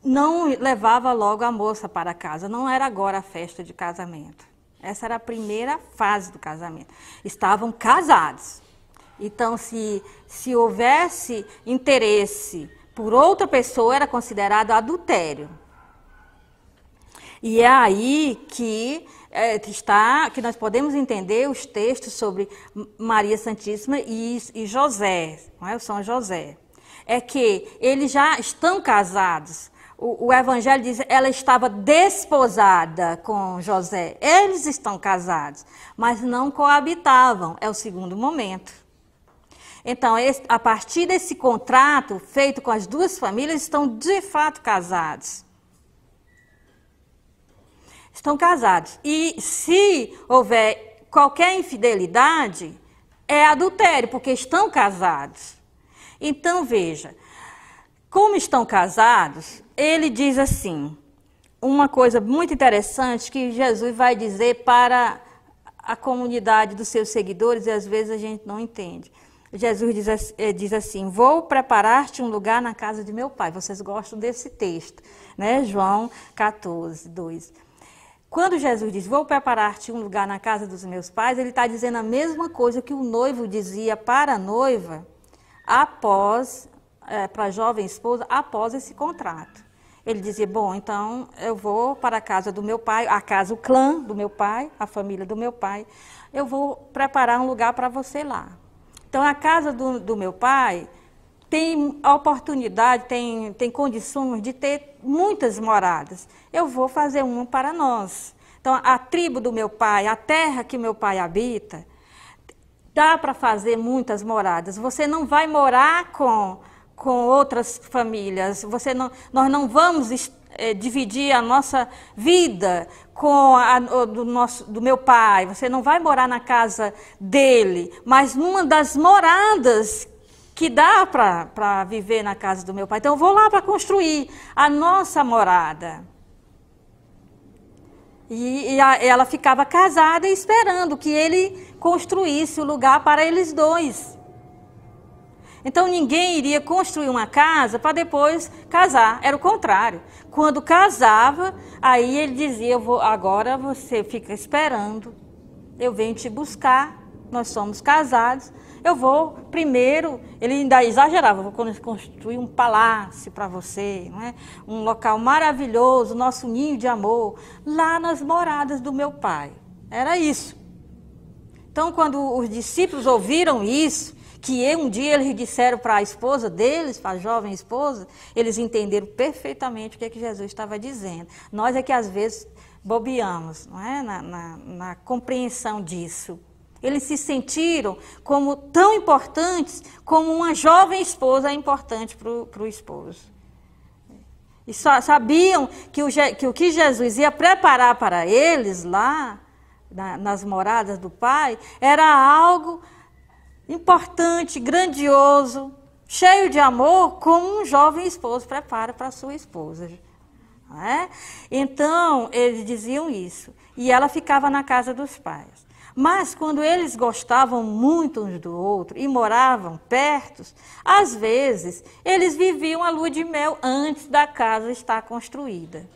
não levava logo a moça para casa. Não era agora a festa de casamento. Essa era a primeira fase do casamento. Estavam casados. Então, se, se houvesse interesse por outra pessoa, era considerado adultério. E é aí que é, está, que nós podemos entender os textos sobre Maria Santíssima e, e José, não é? o São José é que eles já estão casados. O, o, Evangelho diz ela estava desposada com José. Eles estão casados, mas não coabitavam. É o segundo momento. Então, esse, a partir desse contrato feito com as duas famílias, estão de fato casados. Estão casados. E se houver qualquer infidelidade, é adultério, porque estão casados. Então veja, como estão casados, ele diz assim, uma coisa muito interessante que Jesus vai dizer para a comunidade dos seus seguidores e às vezes a gente não entende. Jesus diz, eh, diz assim: Vou preparar-te um lugar na casa de meu pai. Vocês gostam desse texto, né? João 14, 2. Quando Jesus diz: Vou preparar-te um lugar na casa dos meus pais, ele está dizendo a mesma coisa que o noivo dizia para a noiva após, é, para a jovem esposa, após esse contrato. Ele dizia: Bom, então eu vou para a casa do meu pai, a casa, o clã do meu pai, a família do meu pai, eu vou preparar um lugar para você lá. Então, a casa do, do meu pai tem oportunidade, tem, tem condições de ter muitas moradas. Eu vou fazer uma para nós. Então, a tribo do meu pai, a terra que meu pai habita, dá para fazer muitas moradas. Você não vai morar com, com outras famílias. Você não, nós não vamos é, dividir a nossa vida com a, do, nosso, do meu pai. Você não vai morar na casa dele, mas numa das moradas que dá para viver na casa do meu pai. Então, eu vou lá para construir a nossa morada. E, e a, ela ficava casada esperando que ele construísse o lugar para eles dois. Então ninguém iria construir uma casa para depois casar, era o contrário. Quando casava, aí ele dizia: vou, agora você fica esperando, eu venho te buscar, nós somos casados, eu vou primeiro, ele ainda exagerava, vou construir um palácio para você, não é? um local maravilhoso, nosso ninho de amor, lá nas moradas do meu pai. Era isso. Então, quando os discípulos ouviram isso, que um dia eles disseram para a esposa deles, para a jovem esposa, eles entenderam perfeitamente o que, é que Jesus estava dizendo. Nós é que às vezes bobeamos não é? na, na, na compreensão disso. Eles se sentiram como tão importantes como uma jovem esposa é importante para o esposo. E só, sabiam que o, que o, que Jesus ia preparar para eles lá, na, nas moradas do Pai, era algo importante, grandioso, cheio de amor, como um jovem esposo prepara para sua esposa. É? Então, eles diziam isso. E ela ficava na casa dos pais. Mas quando eles gostavam muito uns do outro e moravam perto, às vezes eles viviam a lua de mel antes da casa estar construída.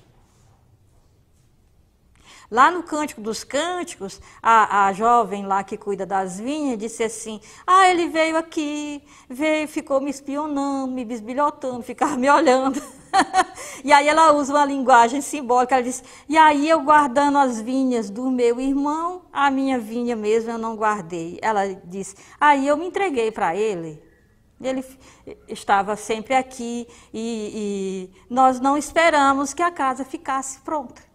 Lá no Cântico dos Cânticos, a, a jovem lá que cuida das vinhas disse assim: Ah, ele veio aqui, veio, ficou me espionando, me bisbilhotando, ficava me olhando. [laughs] e aí ela usa uma linguagem simbólica, ela diz: E aí eu guardando as vinhas do meu irmão, a minha vinha mesmo eu não guardei. Ela disse: Aí eu me entreguei para ele. Ele estava sempre aqui e, e nós não esperamos que a casa ficasse pronta.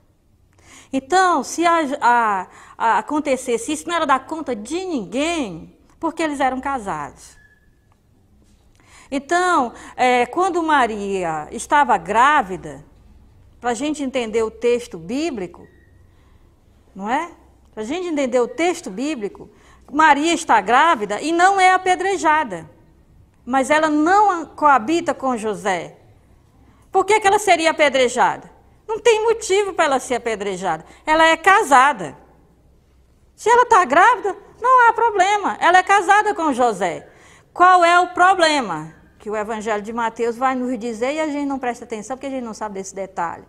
Então, se a, a, a acontecesse isso, não era da conta de ninguém, porque eles eram casados. Então, é, quando Maria estava grávida, para a gente entender o texto bíblico, não é? Para a gente entender o texto bíblico, Maria está grávida e não é apedrejada, mas ela não coabita com José. Por que, que ela seria apedrejada? Não tem motivo para ela ser apedrejada. Ela é casada. Se ela está grávida, não há problema. Ela é casada com José. Qual é o problema? Que o Evangelho de Mateus vai nos dizer e a gente não presta atenção porque a gente não sabe desse detalhe.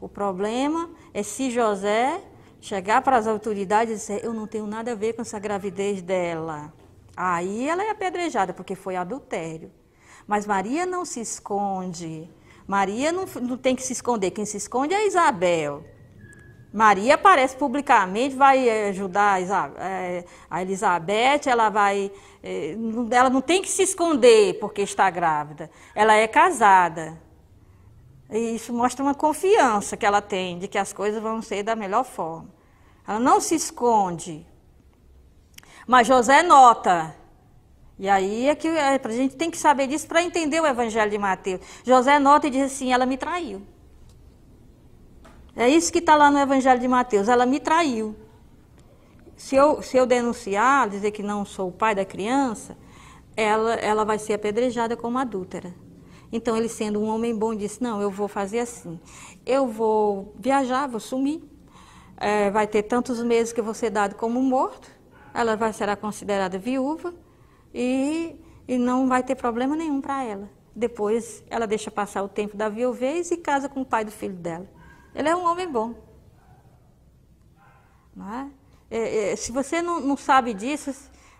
O problema é se José chegar para as autoridades e dizer: Eu não tenho nada a ver com essa gravidez dela. Aí ela é apedrejada porque foi adultério. Mas Maria não se esconde. Maria não, não tem que se esconder, quem se esconde é Isabel. Maria aparece publicamente, vai eh, ajudar eh, a Elizabeth, ela vai. Eh, ela não tem que se esconder porque está grávida. Ela é casada. E isso mostra uma confiança que ela tem de que as coisas vão ser da melhor forma. Ela não se esconde. Mas José nota e aí é que é, a gente tem que saber disso para entender o Evangelho de Mateus. José nota e diz assim: ela me traiu. É isso que está lá no Evangelho de Mateus, ela me traiu. Se eu, se eu denunciar, dizer que não sou o pai da criança, ela, ela vai ser apedrejada como adúltera. Então, ele sendo um homem bom, disse: Não, eu vou fazer assim. Eu vou viajar, vou sumir. É, vai ter tantos meses que eu vou ser dado como morto. Ela vai considerada viúva e, e não vai ter problema nenhum para ela. Depois ela deixa passar o tempo da viuvez e casa com o pai do filho dela. Ele é um homem bom. Não é? É, é, se você não, não sabe disso,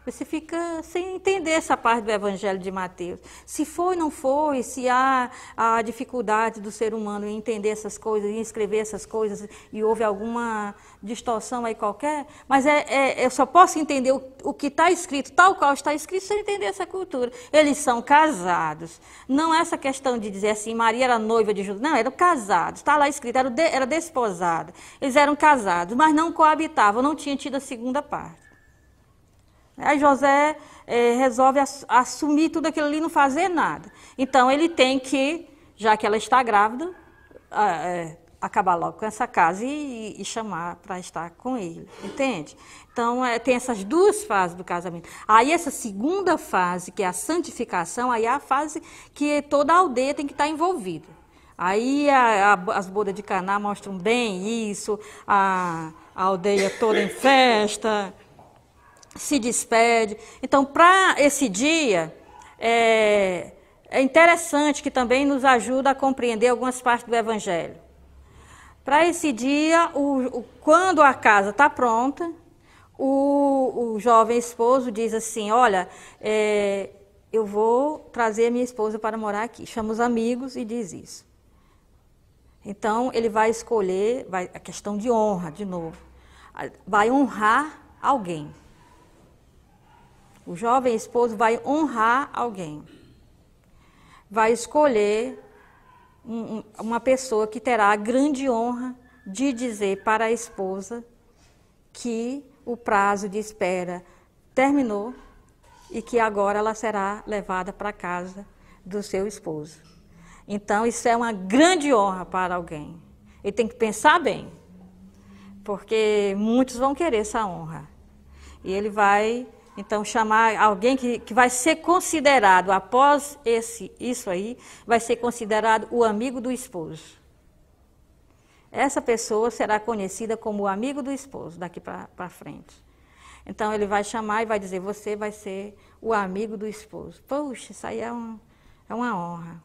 você fica sem entender essa parte do Evangelho de Mateus. Se foi, não foi, se há a dificuldade do ser humano em entender essas coisas, em escrever essas coisas, e houve alguma distorção aí qualquer, mas é, é eu só posso entender o, o que está escrito, tal qual está escrito, se eu entender essa cultura. Eles são casados. Não é essa questão de dizer assim, Maria era noiva de Judas. Não, eram casados. Está lá escrito, era, de, era desposada. Eles eram casados, mas não coabitavam, não tinham tido a segunda parte. Aí José é, resolve assumir tudo aquilo ali e não fazer nada. Então ele tem que, já que ela está grávida, é, acabar logo com essa casa e, e chamar para estar com ele, entende? Então é, tem essas duas fases do casamento. Aí essa segunda fase, que é a santificação, aí é a fase que toda a aldeia tem que estar tá envolvida. Aí a, a, as bodas de Caná mostram bem isso, a, a aldeia toda em festa se despede. Então, para esse dia, é, é interessante que também nos ajuda a compreender algumas partes do Evangelho. Para esse dia, o, o, quando a casa está pronta, o, o, jovem esposo diz assim: Olha, é, eu vou trazer minha esposa para morar aqui. Chama os amigos e diz isso. Então, ele vai escolher, vai, a questão de honra, de novo. Vai honrar alguém. O jovem esposo vai honrar alguém, vai escolher um, uma pessoa que terá a grande honra de dizer para a esposa que o prazo de espera terminou e que agora ela será levada para casa do seu esposo. Então, isso é uma grande honra para alguém. Ele tem que pensar bem, porque muitos vão querer essa honra. E ele vai então, chamar alguém que, que vai ser considerado, após esse, isso aí, vai ser considerado o amigo do esposo. Essa pessoa será conhecida como o amigo do esposo daqui para frente. Então, ele vai chamar e vai dizer: Você vai ser o amigo do esposo. Poxa, isso aí é, um, é uma honra.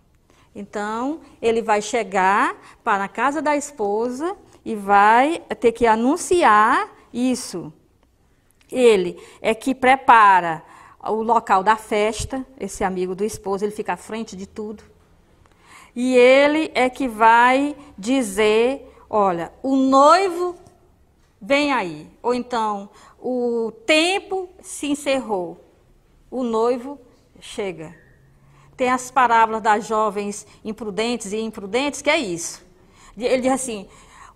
Então, ele vai chegar para a casa da esposa e vai ter que anunciar isso ele é que prepara o local da festa, esse amigo do esposo, ele fica à frente de tudo. E ele é que vai dizer: olha, o noivo vem aí. Ou então, o tempo se encerrou, o noivo chega. Tem as parábolas das jovens imprudentes e imprudentes, que é isso. Ele diz assim: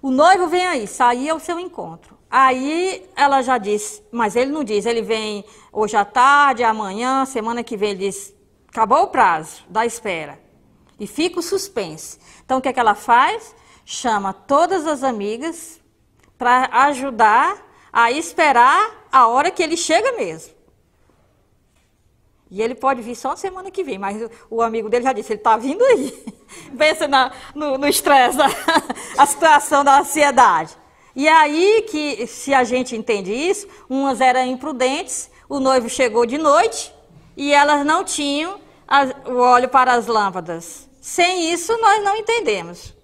o noivo vem aí, saia ao seu encontro. Aí ela já disse, mas ele não diz, ele vem hoje à tarde, amanhã, semana que vem, ele diz, acabou o prazo da espera. E fica o suspense. Então o que, é que ela faz? Chama todas as amigas para ajudar a esperar a hora que ele chega mesmo. E ele pode vir só semana que vem, mas o amigo dele já disse, ele está vindo aí. [laughs] Pensa na, no estresse, [laughs] a situação da ansiedade. E aí que, se a gente entende isso, umas eram imprudentes, o noivo chegou de noite e elas não tinham o óleo para as lâmpadas. Sem isso, nós não entendemos.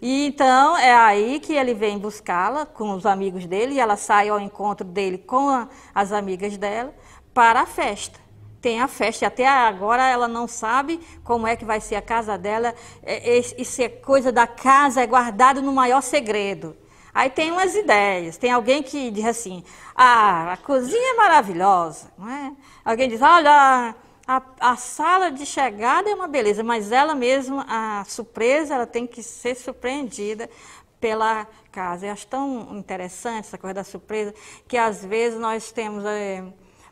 E então é aí que ele vem buscá-la com os amigos dele e ela sai ao encontro dele com a, as amigas dela para a festa. Tem a festa e até agora ela não sabe como é que vai ser a casa dela. É, é, é coisa da casa, é guardado no maior segredo. Aí tem umas ideias. Tem alguém que diz assim: ah, a cozinha é maravilhosa, não é? Alguém diz: olha, a, a sala de chegada é uma beleza, mas ela mesma, a surpresa, ela tem que ser surpreendida pela casa. Eu acho tão interessante essa coisa da surpresa, que às vezes nós temos é,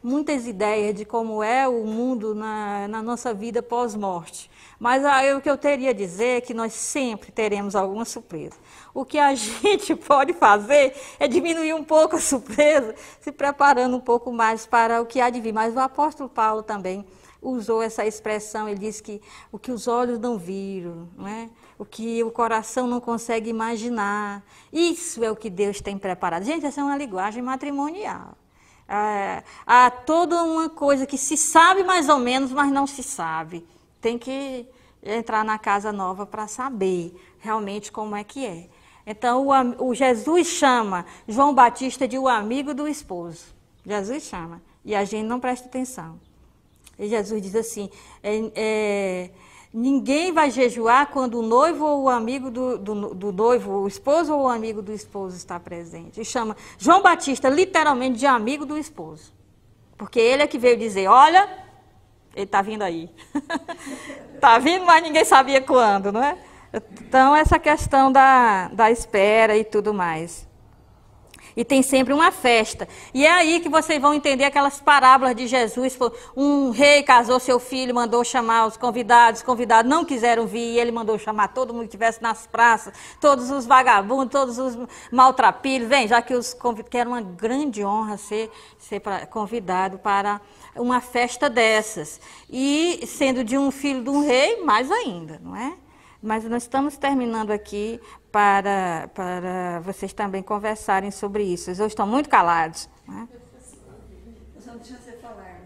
muitas ideias de como é o mundo na, na nossa vida pós-morte. Mas aí, o que eu teria a dizer é que nós sempre teremos alguma surpresa. O que a [laughs] gente pode fazer é diminuir um pouco a surpresa, se preparando um pouco mais para o que há de vir. Mas o apóstolo Paulo também usou essa expressão, ele diz que o que os olhos não viram, não é? o que o coração não consegue imaginar, isso é o que Deus tem preparado. Gente, essa é uma linguagem matrimonial. É, há toda uma coisa que se sabe mais ou menos, mas não se sabe. Tem que entrar na casa nova para saber realmente como é que é. Então, o, o Jesus chama João Batista de o amigo do esposo. Jesus chama. E a gente não presta atenção. E Jesus diz assim: é, é, ninguém vai jejuar quando o noivo ou o amigo do, do, do, noivo, o esposo ou o amigo do esposo está presente. E chama João Batista literalmente de amigo do esposo. Porque ele é que veio dizer: olha, ele está vindo aí. Está [laughs] vindo, mas ninguém sabia quando, não é? Então, essa questão da, da espera e tudo mais. E tem sempre uma festa. E é aí que vocês vão entender aquelas parábolas de Jesus. Um rei casou seu filho, mandou chamar os convidados, os convidados não quiseram vir, e ele mandou chamar todo mundo que estivesse nas praças, todos os vagabundos, todos os maltrapilhos. Vem, já que os que era uma grande honra ser, ser convidado para uma festa dessas. E sendo de um filho de um rei, mais ainda, não é? Mas nós estamos terminando aqui para, para vocês também conversarem sobre isso. Eles estão muito calados. Né? Não você falar,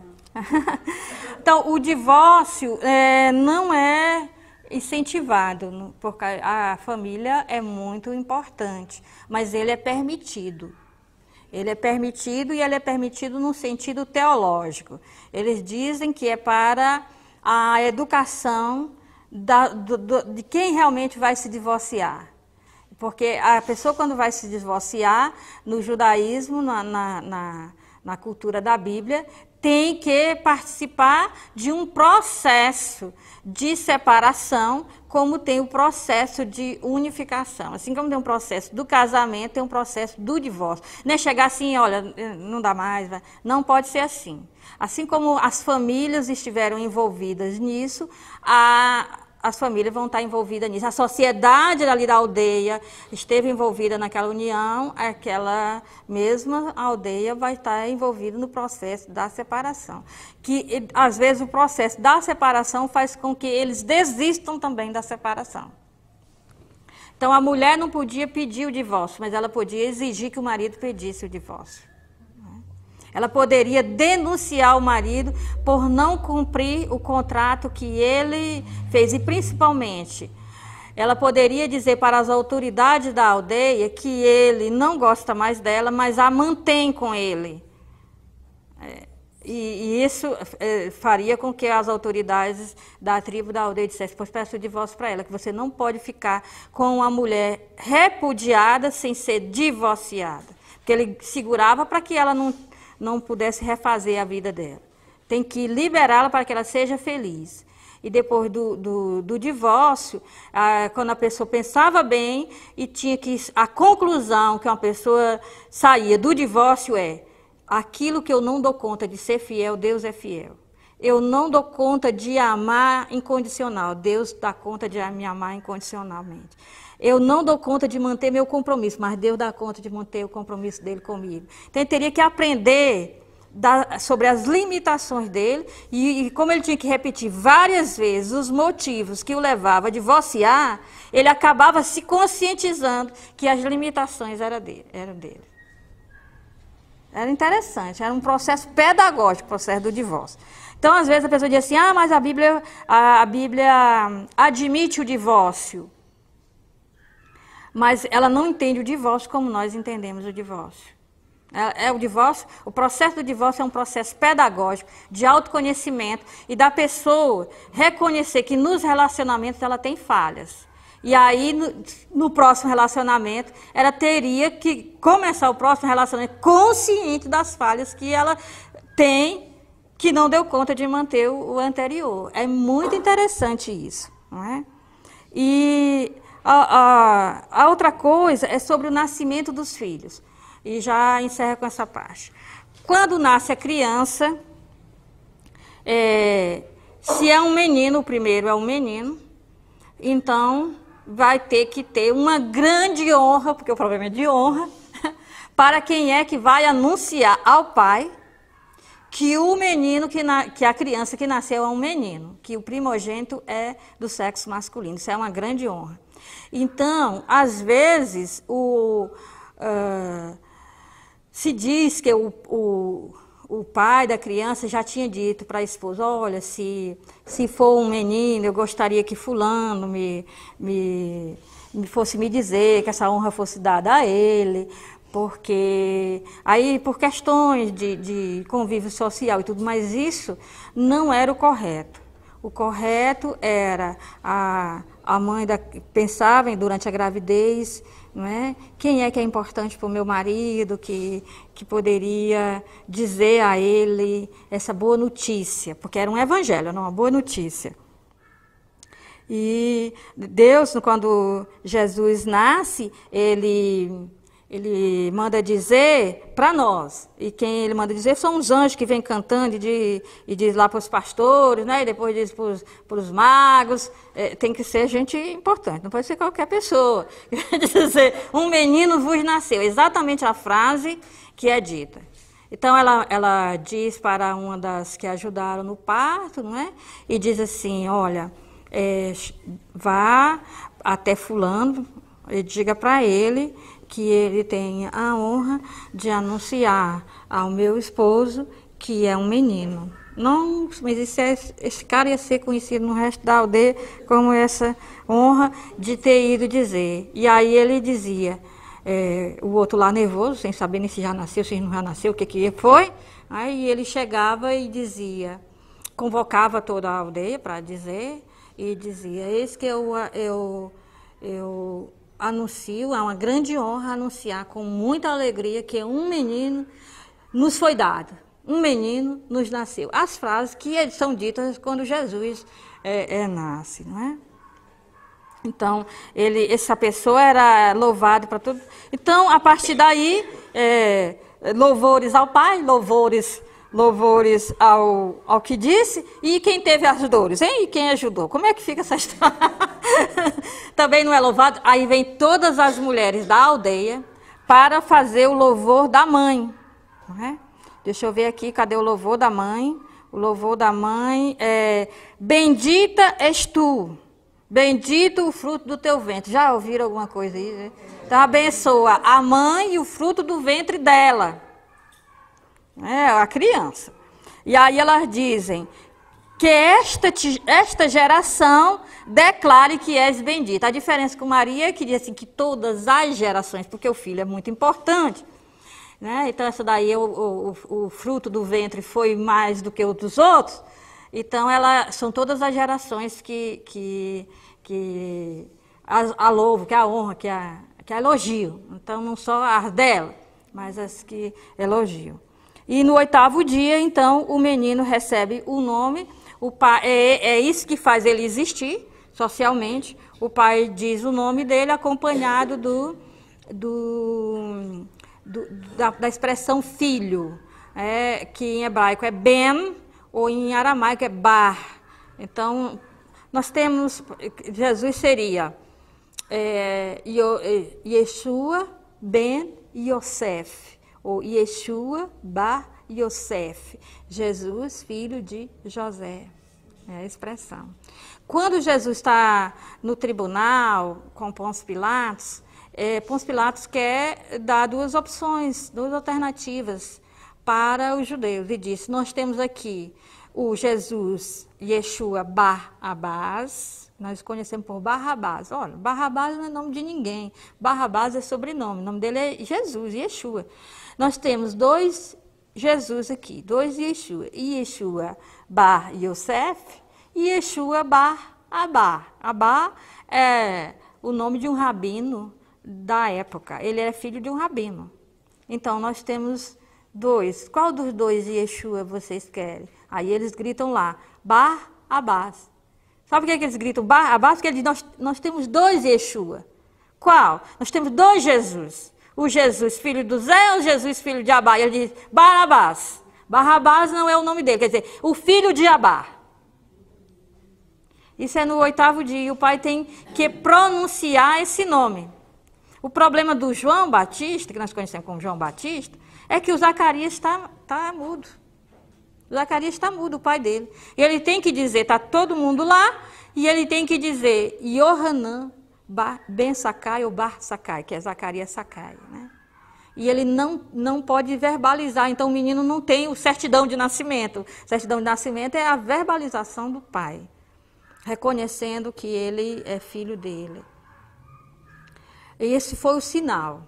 então, o divórcio é, não é incentivado, porque a família é muito importante, mas ele é permitido. Ele é permitido e ele é permitido no sentido teológico. Eles dizem que é para a educação da, do, do, de quem realmente vai se divorciar. Porque a pessoa, quando vai se divorciar, no judaísmo, na, na, na, na cultura da Bíblia, tem que participar de um processo de separação, como tem o processo de unificação. Assim como tem um processo do casamento, tem um processo do divórcio. Não é chegar assim, olha, não dá mais, não pode ser assim. Assim como as famílias estiveram envolvidas nisso, a, as famílias vão estar envolvidas nisso. A sociedade ali da aldeia esteve envolvida naquela união, aquela mesma aldeia vai estar envolvida no processo da separação. Que, às vezes, o processo da separação faz com que eles desistam também da separação. Então, a mulher não podia pedir o divórcio, mas ela podia exigir que o marido pedisse o divórcio. Ela poderia denunciar o marido por não cumprir o contrato que ele fez e principalmente ela poderia dizer para as autoridades da aldeia que ele não gosta mais dela, mas a mantém com ele. É, e, e isso é, faria com que as autoridades da tribo da aldeia dissessem: Pois peço o divórcio para ela, que você não pode ficar com uma mulher repudiada sem ser divorciada. Porque ele segurava para que ela não não pudesse refazer a vida dela. Tem que liberá-la para que ela seja feliz. E depois do, do, do divórcio, ah, quando a pessoa pensava bem e tinha que. A conclusão que uma pessoa saía do divórcio é: aquilo que eu não dou conta de ser fiel, Deus é fiel. Eu não dou conta de amar incondicional, Deus dá conta de me amar incondicionalmente. Eu não dou conta de manter meu compromisso, mas Deus dá conta de manter o compromisso dele comigo. Então ele teria que aprender da, sobre as limitações dele e, e, como ele tinha que repetir várias vezes os motivos que o levava a divorciar, ele acabava se conscientizando que as limitações eram dele. Eram dele. Era interessante, era um processo pedagógico, o processo do divórcio. Então, às vezes a pessoa diz assim: ah, mas a Bíblia, a, a Bíblia admite o divórcio mas ela não entende o divórcio como nós entendemos o divórcio. É, é o divórcio, o processo do divórcio é um processo pedagógico, de autoconhecimento e da pessoa reconhecer que nos relacionamentos ela tem falhas. E aí, no, no, próximo relacionamento, ela teria que começar o próximo relacionamento consciente das falhas que ela tem, que não deu conta de manter o, o anterior. É muito interessante isso, não é? E a, a, a outra coisa é sobre o nascimento dos filhos. E já encerra com essa parte. Quando nasce a criança, é, se é um menino, o primeiro é um menino, então vai ter que ter uma grande honra, porque o problema é de honra, [laughs] para quem é que vai anunciar ao pai que o menino, que, na, que a criança que nasceu é um menino, que o primogênito é do sexo masculino. Isso é uma grande honra. Então, às vezes, o, uh, se diz que o, o, o, pai da criança já tinha dito para a esposa: olha, se, se for um menino, eu gostaria que Fulano me, me, me fosse me dizer, que essa honra fosse dada a ele, porque aí por questões de, de, convívio social e tudo, mas isso não era o correto. O correto era a, a mãe da, pensava durante a gravidez, né? Quem é que é importante para o meu marido, que, que poderia dizer a ele essa boa notícia, porque era um evangelho, não uma boa notícia. E Deus, quando Jesus nasce, ele ele manda dizer para nós. E quem ele manda dizer são os anjos que vêm cantando e, de, e diz lá para os pastores, né? e depois diz para os magos. É, tem que ser gente importante, não pode ser qualquer pessoa. [laughs] dizer, um menino vos nasceu. Exatamente a frase que é dita. Então ela, ela diz para uma das que ajudaram no parto, não é? E diz assim: olha, é, vá até fulano e diga para ele que ele tenha a honra de anunciar ao meu esposo que é um menino. Não, mas esse, é, esse cara ia ser conhecido no resto da aldeia como essa honra de ter ido dizer. E aí ele dizia, é, o outro lá nervoso, sem saber nem se já nasceu, se não já nasceu, o que que foi. Aí ele chegava e dizia, convocava toda a aldeia para dizer, e dizia, eis que eu, eu, eu anuncio, é uma grande honra anunciar com muita alegria que um menino nos foi dado, um menino nos nasceu. As frases que são ditas quando Jesus é, é, nasce, não é? Então, ele, essa pessoa era louvada para tudo. Então, a partir daí, é, louvores ao Pai, louvores louvores ao, ao que disse, e quem teve as dores, hein? E quem ajudou? Como é que fica essa [laughs] história? Também não é louvado? Aí vem todas as mulheres da aldeia para fazer o louvor da mãe. É? Deixa eu ver aqui, cadê o louvor da mãe? O louvor da mãe é: Bendita és tu, bendito o fruto do teu ventre. Já ouviram alguma coisa aí? Né? Então abençoa a mãe e o fruto do ventre dela né, a criança. E aí elas dizem que esta, esta geração declare que és bendita. A diferença com Maria é que diz assim, que todas as gerações, porque o filho é muito importante. Né? Então, essa daí, o, o, o fruto do ventre foi mais do que o dos outros. Então, ela, são todas as gerações que, que, que a, a louvo, que a honra, que a, que a elogio. Então, não só as dela, mas as que elogiam. E no oitavo dia, então, o menino recebe o nome. O pai, é, é isso que faz ele existir socialmente. O pai diz o nome dele acompanhado do, do, do da, da, expressão filho, é, que em hebraico é ben ou em aramaico é bar. Então, nós temos, Jesus seria é, Yeshua ben e Yosef ou Yeshua Bar Yosef, Jesus, filho de José. É a expressão. Quando Jesus está no tribunal com Pôncio Pilatos, é, Pôncio Pilatos quer dar duas opções, duas alternativas para os judeus. E disse: Nós temos aqui o Jesus Yeshua bar Abás. nós conhecemos por Barrabás. Olha, Barrabás não é nome de ninguém, Barrabás é sobrenome, o nome dele é Jesus, Yeshua. Nós temos dois Jesus aqui, dois Yeshua. Yeshua bar Yosef e Yeshua bar Abá. Abá é o nome de um rabino da época. Ele era filho de um rabino. Então nós temos dois. Qual dos dois Yeshua vocês querem? Aí eles gritam lá, Bar Abás. Sabe o que, é que eles gritam? Bar Abás, porque eles, nós, nós temos dois Yeshua. Qual? Nós temos dois Jesus o Jesus, filho do Zé, o Jesus, filho de Abá. E ele diz, Barabás. Barrabás não é o nome dele, quer dizer, o filho de Abá. Isso é no oitavo dia, e o pai tem que pronunciar esse nome. O problema do João Batista, que nós conhecemos como João Batista, é que o Zacarias está tá mudo. O Zacarias está mudo, o pai dele. E ele tem que dizer, está todo mundo lá, e ele tem que dizer, Yohanan, ben Sakai ou Bar Sakai, que é Zacarias Sakai, né? E ele não, não pode verbalizar, então o menino não tem o certidão de nascimento. Certidão de nascimento é a verbalização do pai, reconhecendo que ele é filho dele. E esse foi o sinal,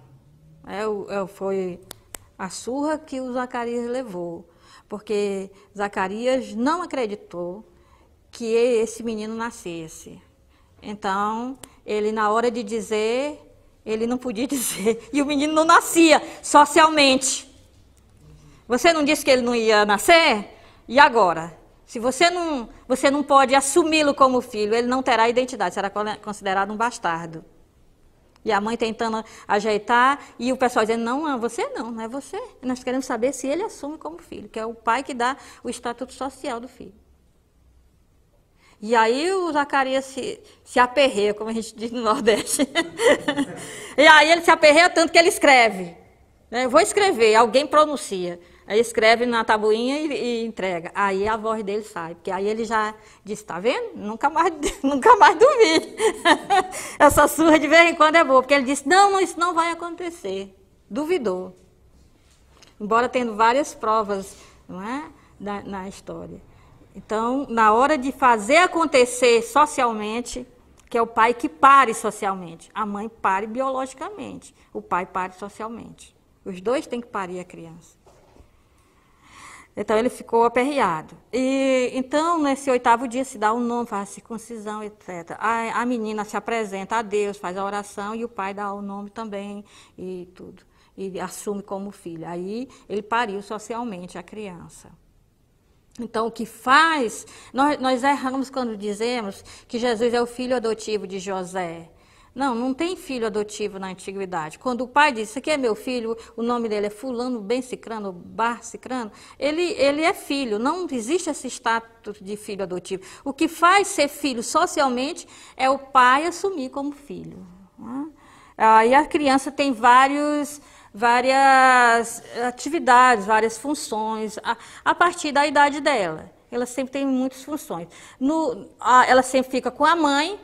né? é, foi a surra que o Zacarias levou, porque Zacarias não acreditou que esse menino nascesse. Então, ele, na hora de dizer, ele não podia [laughs] dizer. E o menino não nascia socialmente. Você não disse que ele não ia nascer? E agora? Se você não, você não pode assumi-lo como filho, ele não terá identidade, será considerado um bastardo. E a mãe tentando ajeitar, e o pessoal dizendo: não, é você não, não é você. Nós queremos saber se ele assume como filho, que é o pai que dá o estatuto social do filho. E aí o Zacarias se, se aperreia, como a gente diz no Nordeste. [laughs] e aí ele se aperreia tanto que ele escreve. Né? Vou escrever, alguém pronuncia. Aí escreve na tabuinha e, e, entrega. Aí a voz dele sai, porque aí ele já diz, tá vendo? Nunca mais, [laughs] nunca mais duvide. [laughs] Essa surra de vez em quando é boa, porque ele disse, não, não, isso não vai acontecer. Duvidou. Embora tendo várias provas não é? da, na história. Então, na hora de fazer acontecer socialmente, que é o pai que pare socialmente, a mãe pare biologicamente, o pai pare socialmente. Os dois têm que parir a criança. Então ele ficou aperreado. E então nesse oitavo dia se dá o um nome, faz a circuncisão, etc. A, a, menina se apresenta a Deus, faz a oração e o pai dá o nome também e tudo e assume como filho. Aí ele pariu socialmente a criança. Então, o que faz. Nós, nós erramos quando dizemos que Jesus é o filho adotivo de José. Não, não tem filho adotivo na antiguidade. Quando o pai diz, isso aqui é meu filho, o nome dele é fulano, bem cicrano, bar cicrano, ele, ele é filho, não existe esse status de filho adotivo. O que faz ser filho socialmente é o pai assumir como filho. Né? Ah, e a criança tem vários várias atividades, várias funções, a, a partir da idade dela. Ela sempre tem muitas funções. No, a, ela sempre fica com a mãe,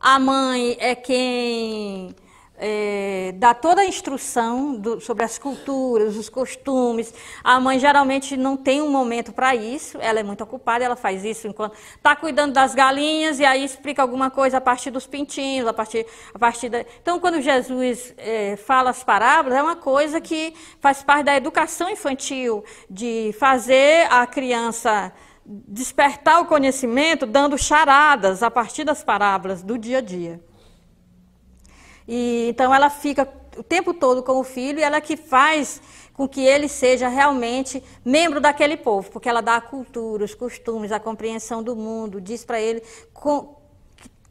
a mãe é quem é, dá toda a instrução do, sobre as culturas, os costumes. A mãe geralmente não tem um momento para isso, ela é muito ocupada, ela faz isso enquanto está cuidando das galinhas e aí explica alguma coisa a partir dos pintinhos, a partir, a partir da... Então, quando Jesus é, fala as parábolas, é uma coisa que faz parte da educação infantil, de fazer a criança despertar o conhecimento dando charadas a partir das parábolas do dia a dia. E, então ela fica o tempo todo com o filho e ela é que faz com que ele seja realmente membro daquele povo, porque ela dá a cultura, os costumes, a compreensão do mundo, diz para ele com,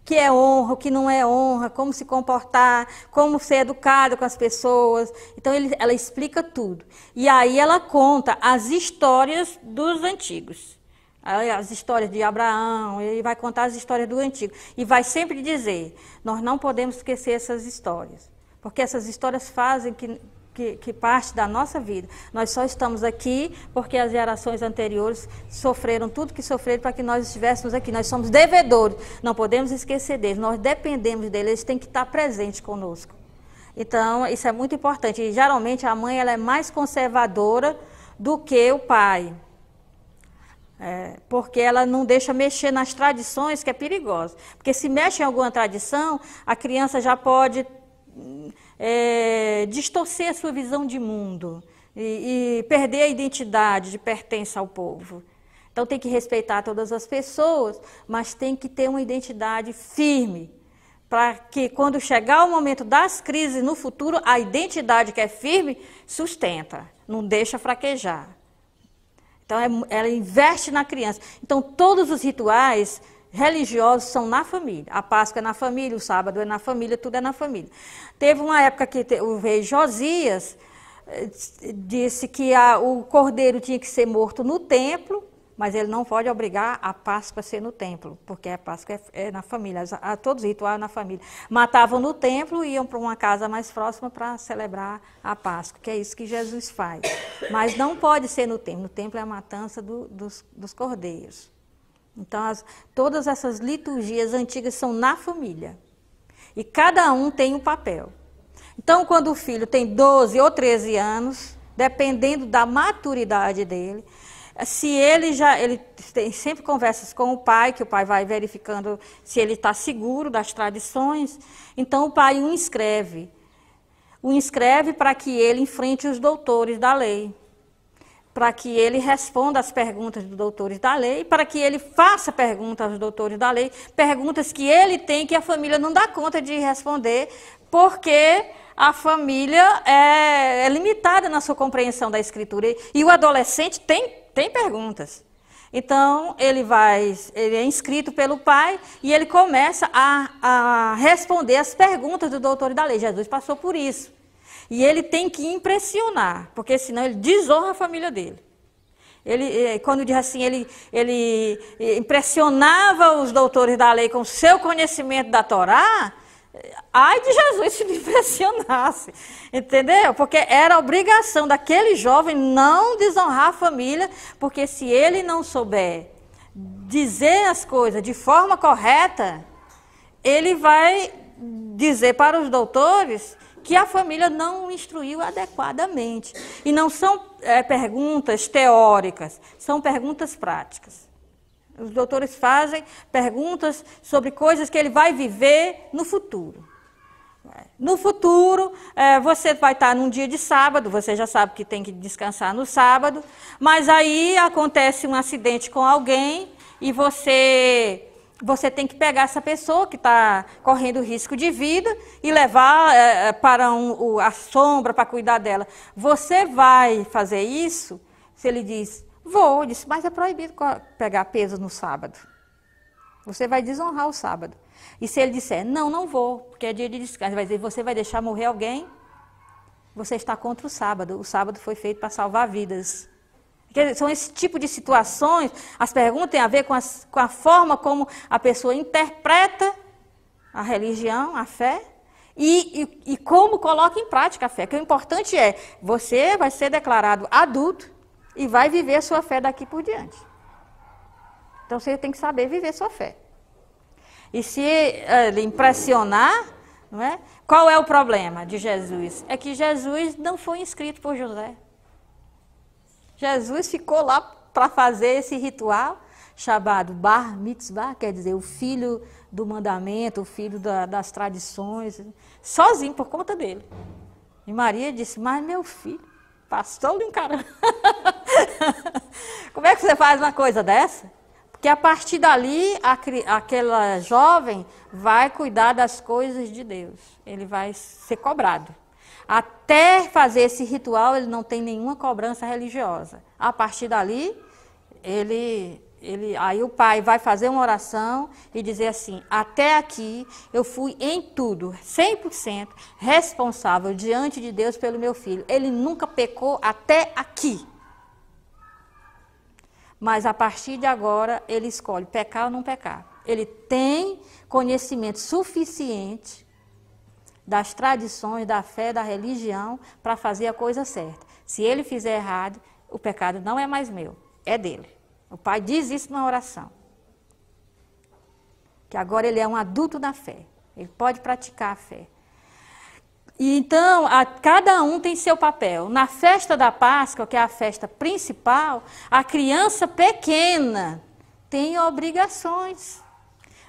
que é honra, o que não é honra, como se comportar, como ser educado com as pessoas. Então ele, ela explica tudo. E aí ela conta as histórias dos antigos. As histórias de Abraão, ele vai contar as histórias do antigo. E vai sempre dizer: nós não podemos esquecer essas histórias. Porque essas histórias fazem que, que, que, parte da nossa vida. Nós só estamos aqui porque as gerações anteriores sofreram tudo que sofreram para que nós estivéssemos aqui. Nós somos devedores, não podemos esquecer deles, nós dependemos deles, eles têm que estar presentes conosco. Então, isso é muito importante. E, geralmente, a mãe ela é mais conservadora do que o pai. É, porque ela não deixa mexer nas tradições, que é perigosa. Porque se mexe em alguma tradição, a criança já pode hum, é, distorcer a sua visão de mundo e, e perder a identidade de pertença ao povo. Então tem que respeitar todas as pessoas, mas tem que ter uma identidade firme, para que quando chegar o momento das crises no futuro, a identidade que é firme sustenta, não deixa fraquejar. Então, é, ela investe na criança. Então, todos os rituais religiosos são na família. A Páscoa é na família, o sábado é na família, tudo é na família. Teve uma época que o rei Josias eh, disse que a, o cordeiro tinha que ser morto no templo mas ele não pode obrigar a Páscoa a ser no templo, porque a Páscoa é, é na família, a, todos os rituais na família. Matavam no templo e iam para uma casa mais próxima para celebrar a Páscoa, que é isso que Jesus faz. Mas não pode ser no templo, no templo é a matança do, dos, dos, cordeiros. Então, as, todas essas liturgias antigas são na família. E cada um tem um papel. Então, quando o filho tem 12 ou 13 anos, dependendo da maturidade dele, se ele já ele tem sempre conversas com o pai, que o pai vai verificando se ele está seguro das tradições, então o pai o inscreve. O inscreve para que ele enfrente os doutores da lei, para que ele responda às perguntas dos doutores da lei, para que ele faça perguntas aos doutores da lei, perguntas que ele tem que a família não dá conta de responder, porque a família é, é limitada na sua compreensão da escritura. E o adolescente tem tem perguntas. Então, ele vai, ele é inscrito pelo pai e ele começa a, a responder as perguntas do doutor da lei. Jesus passou por isso. E ele tem que impressionar, porque senão ele desonra a família dele. Ele, é, quando diz assim, ele, ele é, impressionava os doutores da lei com seu conhecimento da Torá, Ai de Jesus se impressionasse, entendeu? Porque era obrigação daquele jovem não desonrar a família, porque se ele não souber dizer as coisas de forma correta, ele vai dizer para os doutores que a família não o instruiu adequadamente. E não são é, perguntas teóricas, são perguntas práticas. Os doutores fazem perguntas sobre coisas que ele vai viver no futuro. No futuro, é, você vai estar num dia de sábado, você já sabe que tem que descansar no sábado, mas aí acontece um acidente com alguém e você você tem que pegar essa pessoa que está correndo risco de vida e levar é, é para um, a sombra para cuidar dela. Você vai fazer isso? Se ele diz, Vou, disse, mas é proibido pegar peso no sábado. Você vai desonrar o sábado. E se ele disser, não, não vou, porque é dia de descanso, vai dizer, você vai deixar morrer alguém? Você está contra o sábado. O sábado foi feito para salvar vidas. Dizer, são esse tipo de situações. As perguntas têm a ver com, as, com a forma como a pessoa interpreta a religião, a fé, e, e, e, como coloca em prática a fé. Que o importante é, você vai ser declarado adulto, e vai viver a sua fé daqui por diante. Então você tem que saber viver sua fé. E se ele eh, impressionar, não é? Qual é o problema de Jesus? É que Jesus não foi inscrito por José. Jesus ficou lá para fazer esse ritual chamado Bar Mitzvah, quer dizer, o filho do mandamento, o filho da, das tradições, sozinho por conta dele. E Maria disse: Mas meu filho, Pastor de um caramba. [laughs] Como é que você faz uma coisa dessa? Porque a partir dali, a, aquela jovem vai cuidar das coisas de Deus. Ele vai ser cobrado. Até fazer esse ritual, ele não tem nenhuma cobrança religiosa. A partir dali, ele ele, aí o pai vai fazer uma oração e dizer assim: até aqui eu fui em tudo, 100% responsável diante de Deus pelo meu filho. Ele nunca pecou até aqui. Mas a partir de agora ele escolhe pecar ou não pecar. Ele tem conhecimento suficiente das tradições, da fé, da religião para fazer a coisa certa. Se ele fizer errado, o pecado não é mais meu, é dele. O pai diz isso na oração. Que agora ele é um adulto da fé. Ele pode praticar a fé. E então, a, cada um tem seu papel. Na festa da Páscoa, que é a festa principal, a criança pequena tem obrigações.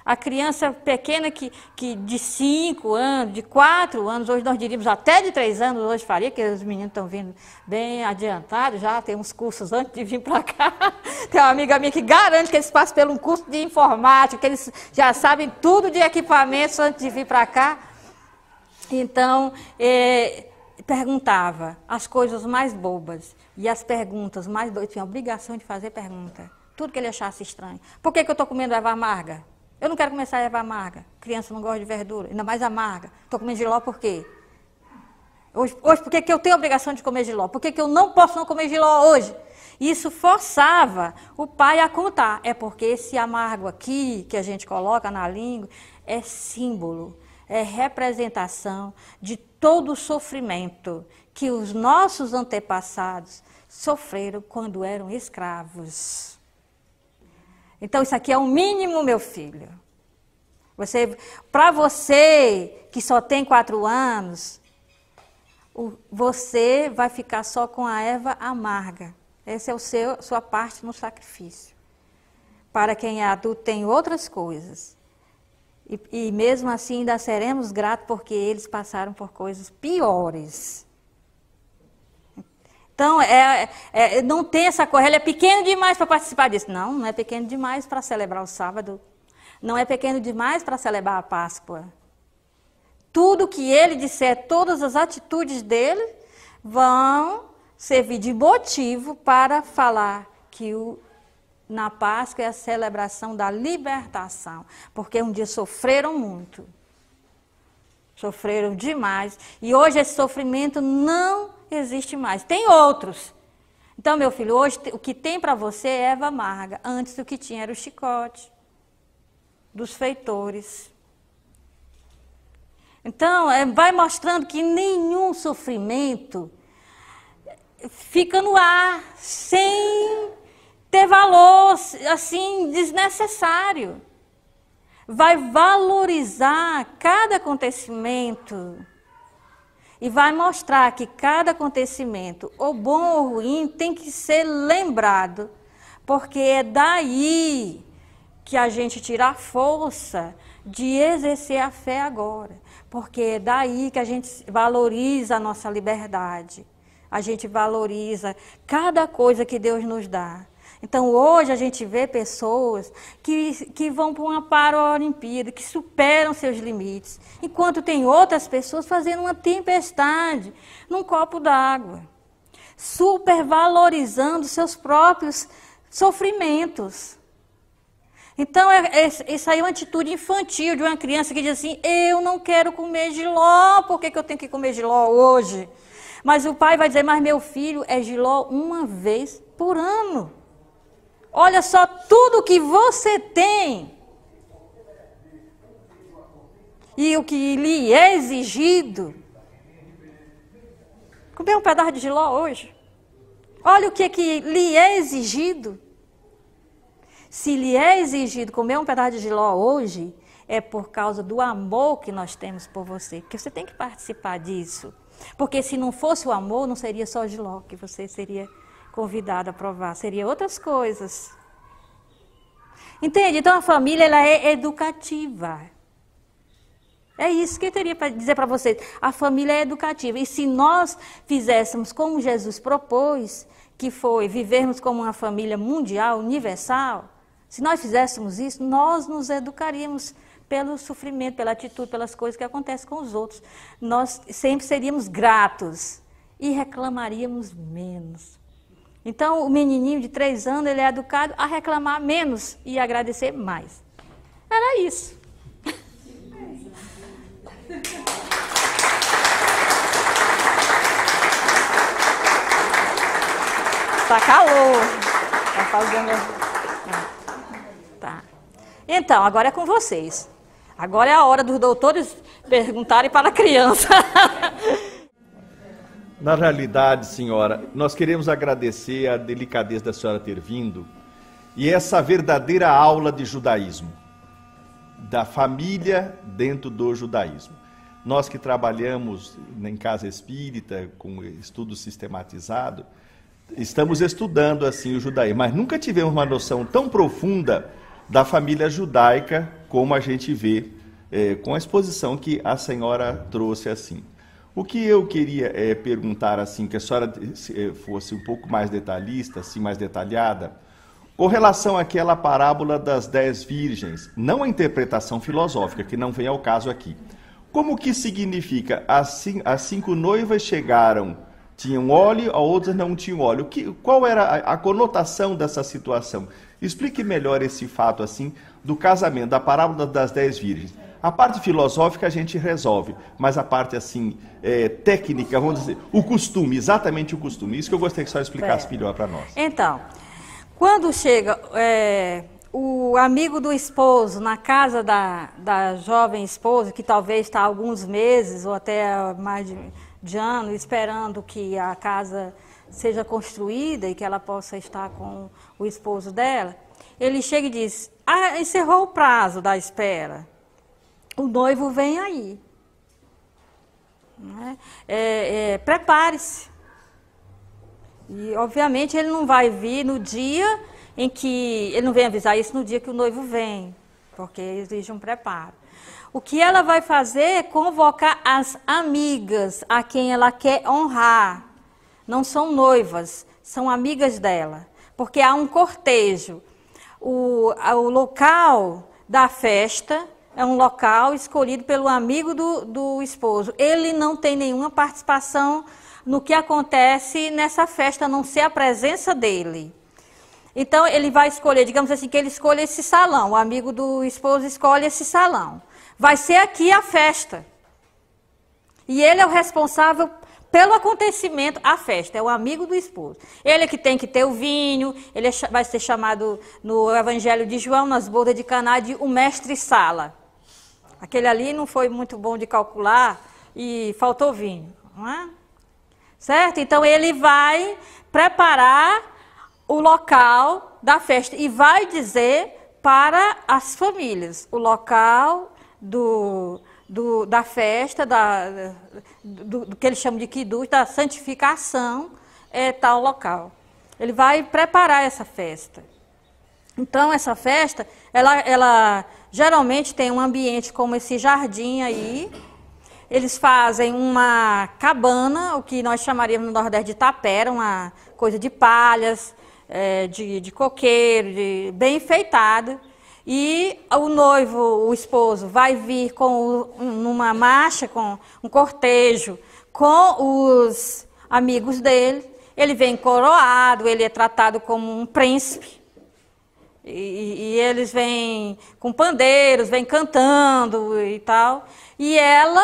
A criança pequena que, que de 5 anos, de 4 anos, hoje nós diríamos até de 3 anos, hoje faria, que os meninos estão vindo bem adiantados, já tem uns cursos antes de vir para cá. [laughs] Tem uma amiga minha que garante que eles passam pelo um curso de informática, que eles já sabem tudo de equipamentos antes de vir para cá. Então, é, perguntava as coisas mais bobas e as perguntas mais doidas. Tinha a obrigação de fazer pergunta. Tudo que ele achasse estranho. Por que, que eu estou comendo erva amarga? Eu não quero começar a levar amarga. Criança não gosta de verdura, ainda mais amarga. Estou comendo giló por quê? Hoje, hoje por que, eu tenho a obrigação de comer giló? Por que, que eu não posso não comer giló hoje? Isso forçava o pai a contar. É porque esse amargo aqui que a gente coloca na língua é símbolo, é representação de todo o sofrimento que os nossos antepassados sofreram quando eram escravos. Então isso aqui é o mínimo, meu filho. Você, para você que só tem quatro anos, o, você vai ficar só com a erva amarga. Essa é o seu, sua parte no sacrifício. Para quem é adulto tem outras coisas. E, e mesmo assim ainda seremos gratos porque eles passaram por coisas piores. Então, é, é, é, não tem essa correia, ele é pequeno demais para participar disso. Não, não é pequeno demais para celebrar o sábado. Não é pequeno demais para celebrar a Páscoa. Tudo que ele disser, todas as atitudes dele, vão servir de motivo para falar que o, na Páscoa é a celebração da libertação. Porque um dia sofreram muito. Sofreram demais. E hoje esse sofrimento não existe mais. Tem outros. Então, meu filho, hoje o que tem para você é erva amarga. Antes o que tinha era o chicote dos feitores. Então, é, vai mostrando que nenhum sofrimento fica no ar sem ter valor assim desnecessário. Vai valorizar cada acontecimento e vai mostrar que cada acontecimento, ou bom ou ruim, tem que ser lembrado, porque é daí que a gente tira a força de exercer a fé agora, porque é daí que a gente valoriza a nossa liberdade, a gente valoriza cada coisa que Deus nos dá. Então, hoje a gente vê pessoas que, que vão para uma Paralimpíada, que superam seus limites, enquanto tem outras pessoas fazendo uma tempestade num copo d'água, supervalorizando seus próprios sofrimentos. Então, saiu é, é, isso aí é uma atitude infantil de uma criança que diz assim: eu não quero comer giló, por que, que eu tenho que comer giló hoje? Mas o pai vai dizer: mas meu filho é giló uma vez por ano. Olha só tudo que você tem. E o que lhe é exigido. Comer um pedaço de giló hoje. Olha o que, é que lhe é exigido. Se lhe é exigido comer um pedaço de giló hoje, é por causa do amor que nós temos por você. Que você tem que participar disso. Porque se não fosse o amor, não seria só giló que você seria convidado a provar, seria outras coisas. Entende? Então a família ela é educativa. É isso que eu teria para dizer para vocês. A família é educativa. E se nós fizéssemos como Jesus propôs, que foi vivermos como uma família mundial, universal, se nós fizéssemos isso, nós nos educaríamos pelo sofrimento, pela atitude, pelas coisas que acontecem com os outros. Nós sempre seríamos gratos e reclamaríamos menos. Então, o menininho de três anos ele é educado a reclamar menos e agradecer mais. Era isso. Tá calor. Tá fazendo. Ah, tá. Então, agora é com vocês. Agora é a hora dos doutores perguntarem para a criança. [laughs] Na realidade, senhora, nós queremos agradecer a delicadeza da senhora ter vindo e essa verdadeira aula de judaísmo, da família dentro do judaísmo. Nós que trabalhamos em casa espírita, com estudo sistematizado, estamos estudando assim o judaísmo, mas nunca tivemos uma noção tão profunda da família judaica como a gente vê eh, com a exposição que a senhora trouxe assim. O que eu queria é, perguntar, assim, que a senhora é, fosse um pouco mais detalhista, assim, mais detalhada, com relação àquela parábola das dez virgens, não a interpretação filosófica, que não vem ao caso aqui. Como que significa? As, as cinco noivas chegaram, tinham óleo, a outras não tinham óleo. Que, qual era a, a conotação dessa situação? Explique melhor esse fato, assim, do casamento, da parábola das dez virgens. A parte filosófica a gente resolve, mas a parte assim é, técnica, vamos dizer, o costume, exatamente o costume. Isso que eu gostaria que só explicasse é. melhor para nós. Então, quando chega é, o amigo do esposo na casa da, da jovem esposa, que talvez está alguns meses ou até mais de, de ano, esperando que a casa seja construída e que ela possa estar com o esposo dela, ele chega e diz: Ah, encerrou o prazo da espera o noivo vem aí. Né? É, é, Prepare-se. E, obviamente, ele não vai vir no dia em que. Ele não vem avisar isso no dia que o noivo vem, porque exige um preparo. O que ela vai fazer é convocar as amigas a quem ela quer honrar. Não são noivas, são amigas dela. Porque há um cortejo. O, o local da festa é um local escolhido pelo amigo do, do esposo. Ele não tem nenhuma participação no que acontece nessa festa, a não ser a presença dele. Então ele vai escolher, digamos assim, que ele escolha esse salão, o amigo do esposo escolhe esse salão. Vai ser aqui a festa. E ele é o responsável pelo acontecimento, a festa, é o amigo do esposo. Ele é que tem que ter o vinho, ele é, vai ser chamado no Evangelho de João, nas bodas de Caná, de o mestre-sala. Aquele ali não foi muito bom de calcular e faltou vinho, não é? Certo? Então ele vai preparar o local da festa e vai dizer para as famílias o local do, do, da festa, da, do, do que eles chamam de kiddush, da santificação, é tal local. Ele vai preparar essa festa. Então, essa festa, ela, ela Geralmente tem um ambiente como esse jardim aí. Eles fazem uma cabana, o que nós chamaríamos no Nordeste de tapera, uma coisa de palhas, é, de, de coqueiro, de, bem enfeitada. E o noivo, o esposo, vai vir com numa marcha, com um cortejo, com os amigos dele. Ele vem coroado, ele é tratado como um príncipe. E, e, eles vêm com pandeiros, vêm cantando e tal. E ela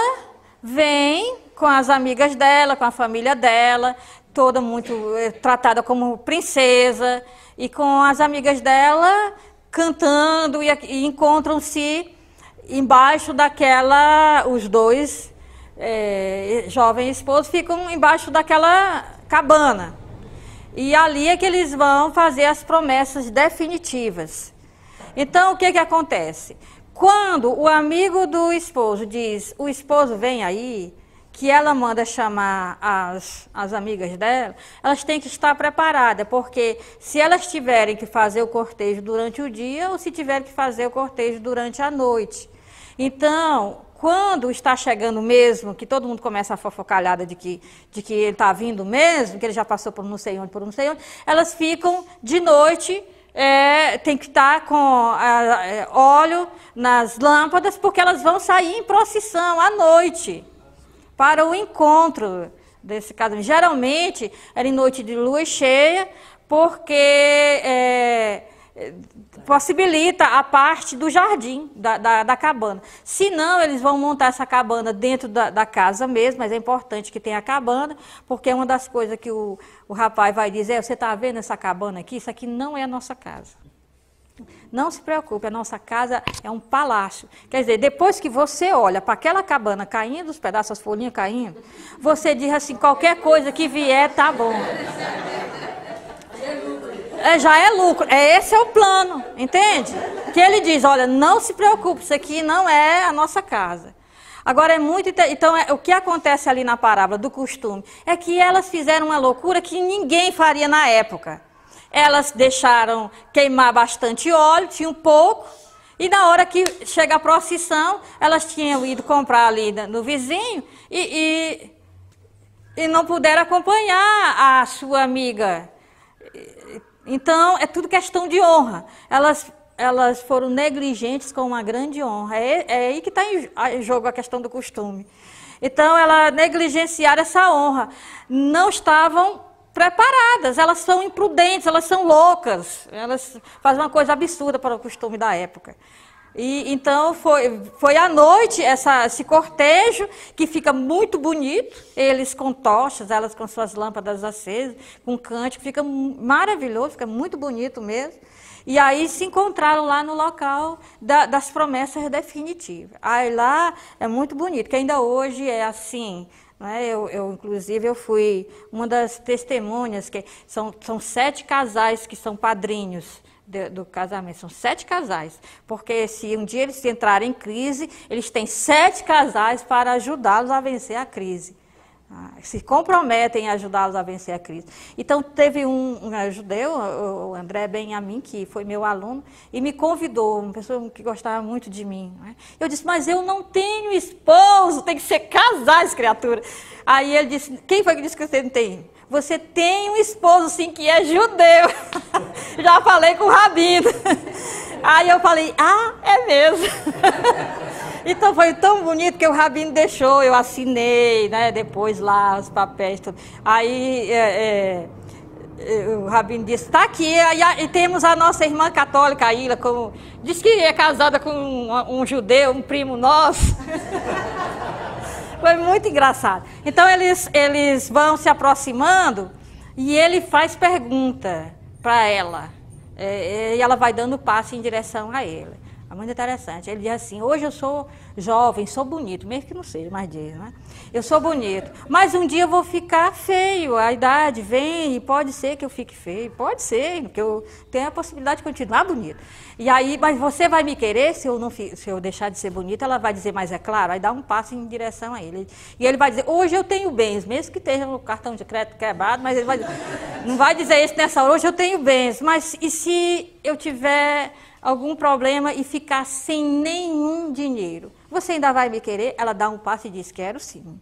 vem com as amigas dela, com a família dela, toda muito eh, tratada como princesa, e com as amigas dela cantando e, e encontram-se embaixo daquela, os dois é, jovens esposos ficam embaixo daquela cabana. E ali é que eles vão fazer as promessas definitivas. Então, o que, que acontece? Quando o amigo do esposo diz, o esposo vem aí, que ela manda chamar as, as amigas dela, elas têm que estar preparadas, porque se elas tiverem que fazer o cortejo durante o dia ou se tiverem que fazer o cortejo durante a noite. Então, quando está chegando mesmo, que todo mundo começa a fofocalhada de que, de que ele está vindo mesmo, que ele já passou por não sei onde, por não sei onde, elas ficam de noite, é, tem que estar tá com a, é, é, óleo nas lâmpadas, porque elas vão sair em procissão à noite para o encontro desse casamento. Geralmente é era em noite de lua cheia, porque é, possibilita a parte do jardim da, da, da cabana. Se não, eles vão montar essa cabana dentro da, da, casa mesmo, mas é importante que tenha a cabana, porque é uma das coisas que o, o rapaz vai dizer, é, você está vendo essa cabana aqui? Isso aqui não é a nossa casa. Não se preocupe, a nossa casa é um palácio. Quer dizer, depois que você olha para aquela cabana caindo, os pedaços, as folhinhas caindo, você diz assim: qualquer coisa que vier, tá bom. É, já é lucro. É, esse é o plano, entende? Que ele diz, olha, não se preocupe, isso aqui não é a nossa casa. Agora é muito então é, o que acontece ali na parábola do costume é que elas fizeram uma loucura que ninguém faria na época. Elas deixaram queimar bastante óleo, tinha um pouco, e na hora que chega a procissão, elas tinham ido comprar ali no vizinho e, e, e não puderam acompanhar a sua amiga então, é tudo questão de honra. Elas, elas foram negligentes com uma grande honra. É, é aí que está em jogo a questão do costume. Então, elas negligenciaram essa honra. Não estavam preparadas, elas são imprudentes, elas são loucas, elas fazem uma coisa absurda para o costume da época. E então foi, foi à noite essa, esse cortejo, que fica muito bonito, eles com tochas, elas com suas lâmpadas acesas, com cântico, fica maravilhoso, fica muito bonito mesmo. E aí se encontraram lá no local da, das promessas definitivas. Aí lá é muito bonito, que ainda hoje é assim, né? eu, eu, inclusive, eu fui uma das testemunhas, que são, são sete casais que são padrinhos do casamento. São sete casais. Porque se um dia eles entrarem em crise, eles têm sete casais para ajudá-los a vencer a crise. Ah, se comprometem a ajudá-los a vencer a crise. Então, teve um, um é, judeu, o André Benjamin, que foi meu aluno, e me convidou, uma pessoa que gostava muito de mim. Né? Eu disse, mas eu não tenho esposo, tem que ser casais, criatura. Aí ele disse, quem foi que disse que você não tem? Você tem um esposo, sim, que é judeu. [laughs] Já falei com o rabino. Aí eu falei, ah, é mesmo. [laughs] Então foi tão bonito que o Rabino deixou, eu assinei, né? Depois lá os papéis, tudo. Aí é, é, é o Rabino disse, está aqui, aí, e temos a nossa irmã católica, a Ila, como, diz que é casada com um, um judeu, um primo nosso. [laughs] Foi muito engraçado. Então eles, eles vão se aproximando e ele faz pergunta para ela. É, e ela vai dando passo em direção a ele muito interessante. Ele diz assim: hoje eu sou jovem, sou bonito, mesmo que não seja, mas diz, né? Eu sou bonito, mas um dia eu vou ficar feio. A idade vem e pode ser que eu fique feio, pode ser, porque eu tenho a possibilidade de continuar bonito. E aí, mas você vai me querer se eu não se eu deixar de ser bonita? Ela vai dizer, mas é claro, aí dá um passo em direção a ele. E ele vai dizer: hoje eu tenho bens, mesmo que tenha o cartão de crédito quebrado, mas ele vai, [laughs] não vai dizer isso nessa hora. Hoje eu tenho bens, mas e se eu tiver algum problema e ficar sem nenhum dinheiro. Você ainda vai me querer? Ela dá um passo e diz: Quero sim.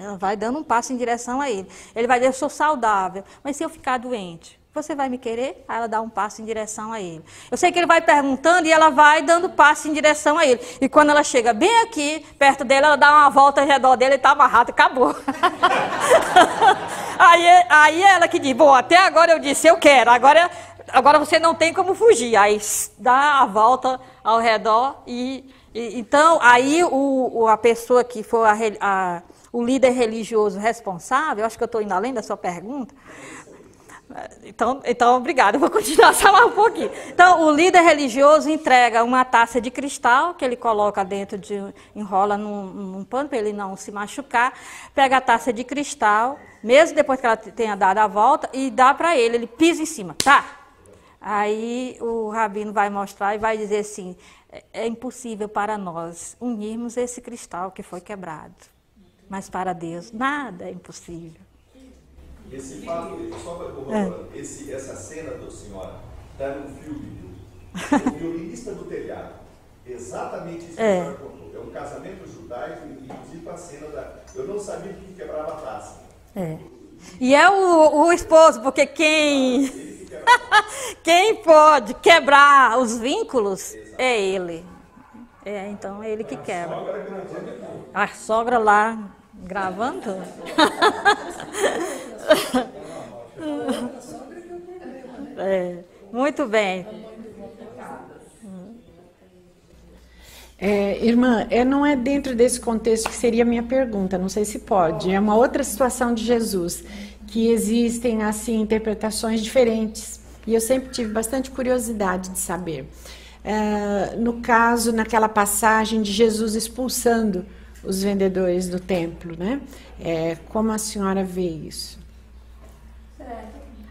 Ela vai dando um passo em direção a ele. Ele vai dizer: Eu sou saudável, mas se eu ficar doente, você vai me querer? Aí ela dá um passo em direção a ele. Eu sei que ele vai perguntando e ela vai dando passo em direção a ele. E quando ela chega bem aqui, perto dele, ela dá uma volta ao redor dele e tá amarrado, acabou. [laughs] aí, aí ela que diz: Bom, até agora eu disse: Eu quero, agora agora você não tem como fugir, aí dá a volta ao redor e, e então aí o, a pessoa que for a, a, o líder religioso responsável, acho que eu estou indo além da sua pergunta. Então, então obrigada, vou continuar falar um pouquinho. Então, o líder religioso entrega uma taça de cristal que ele coloca dentro de, enrola num, num pano para ele não se machucar, pega a taça de cristal, mesmo depois que ela tenha dado a volta, e dá para ele, ele pisa em cima, tá? Aí o rabino vai mostrar e vai dizer assim: é, é impossível para nós unirmos esse cristal que foi quebrado. Mas para Deus nada é impossível. Esse fato, só para corroborar, é. Esse, essa cena da senhora está no filme [laughs] O Violinista do Telhado. Exatamente isso que é. a senhora contou. É um casamento judaico e tipo a cena da. Eu não sabia que quebrava a taça. É. E é o, o esposo, porque quem. Ah, [laughs] Quem pode quebrar os vínculos é ele. É, então é ele que é quebra. A sogra lá gravando. [laughs] É, muito bem. É, irmã, é, não é dentro desse contexto que seria a minha pergunta, não sei se pode. É uma outra situação de Jesus que existem assim interpretações diferentes. E eu sempre tive bastante curiosidade de saber. É, no caso, naquela passagem de Jesus expulsando os vendedores do templo, né? É, como a senhora vê isso?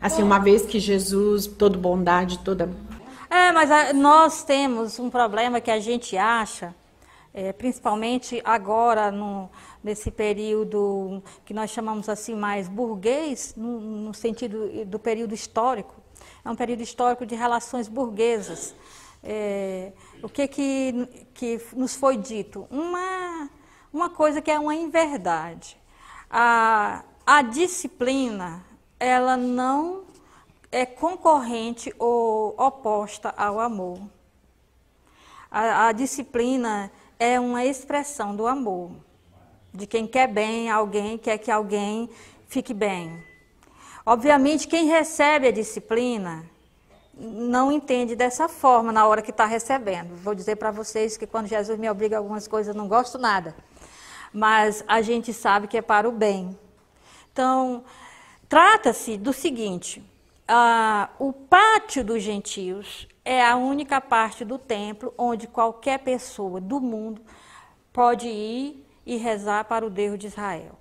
Assim, uma vez que Jesus, toda bondade, toda. É, mas ah, nós temos um problema que a gente acha é, principalmente agora no, nesse período que nós chamamos assim mais burguês, no, no, sentido do período histórico, é um período histórico de relações burguesas. É, o que, que, que nos foi dito? Uma, uma coisa que é uma inverdade. A, a disciplina, ela não é concorrente ou oposta ao amor. A, a disciplina é uma expressão do amor. De quem quer bem alguém, quer que alguém fique bem. Obviamente, quem recebe a disciplina não entende dessa forma na hora que está recebendo. Vou dizer para vocês que quando Jesus me obriga a algumas coisas, não gosto nada. Mas a gente sabe que é para o bem. Então, trata-se do seguinte: ah, o pátio dos gentios é a única parte do templo onde qualquer pessoa do mundo pode ir e rezar para o Deus de Israel.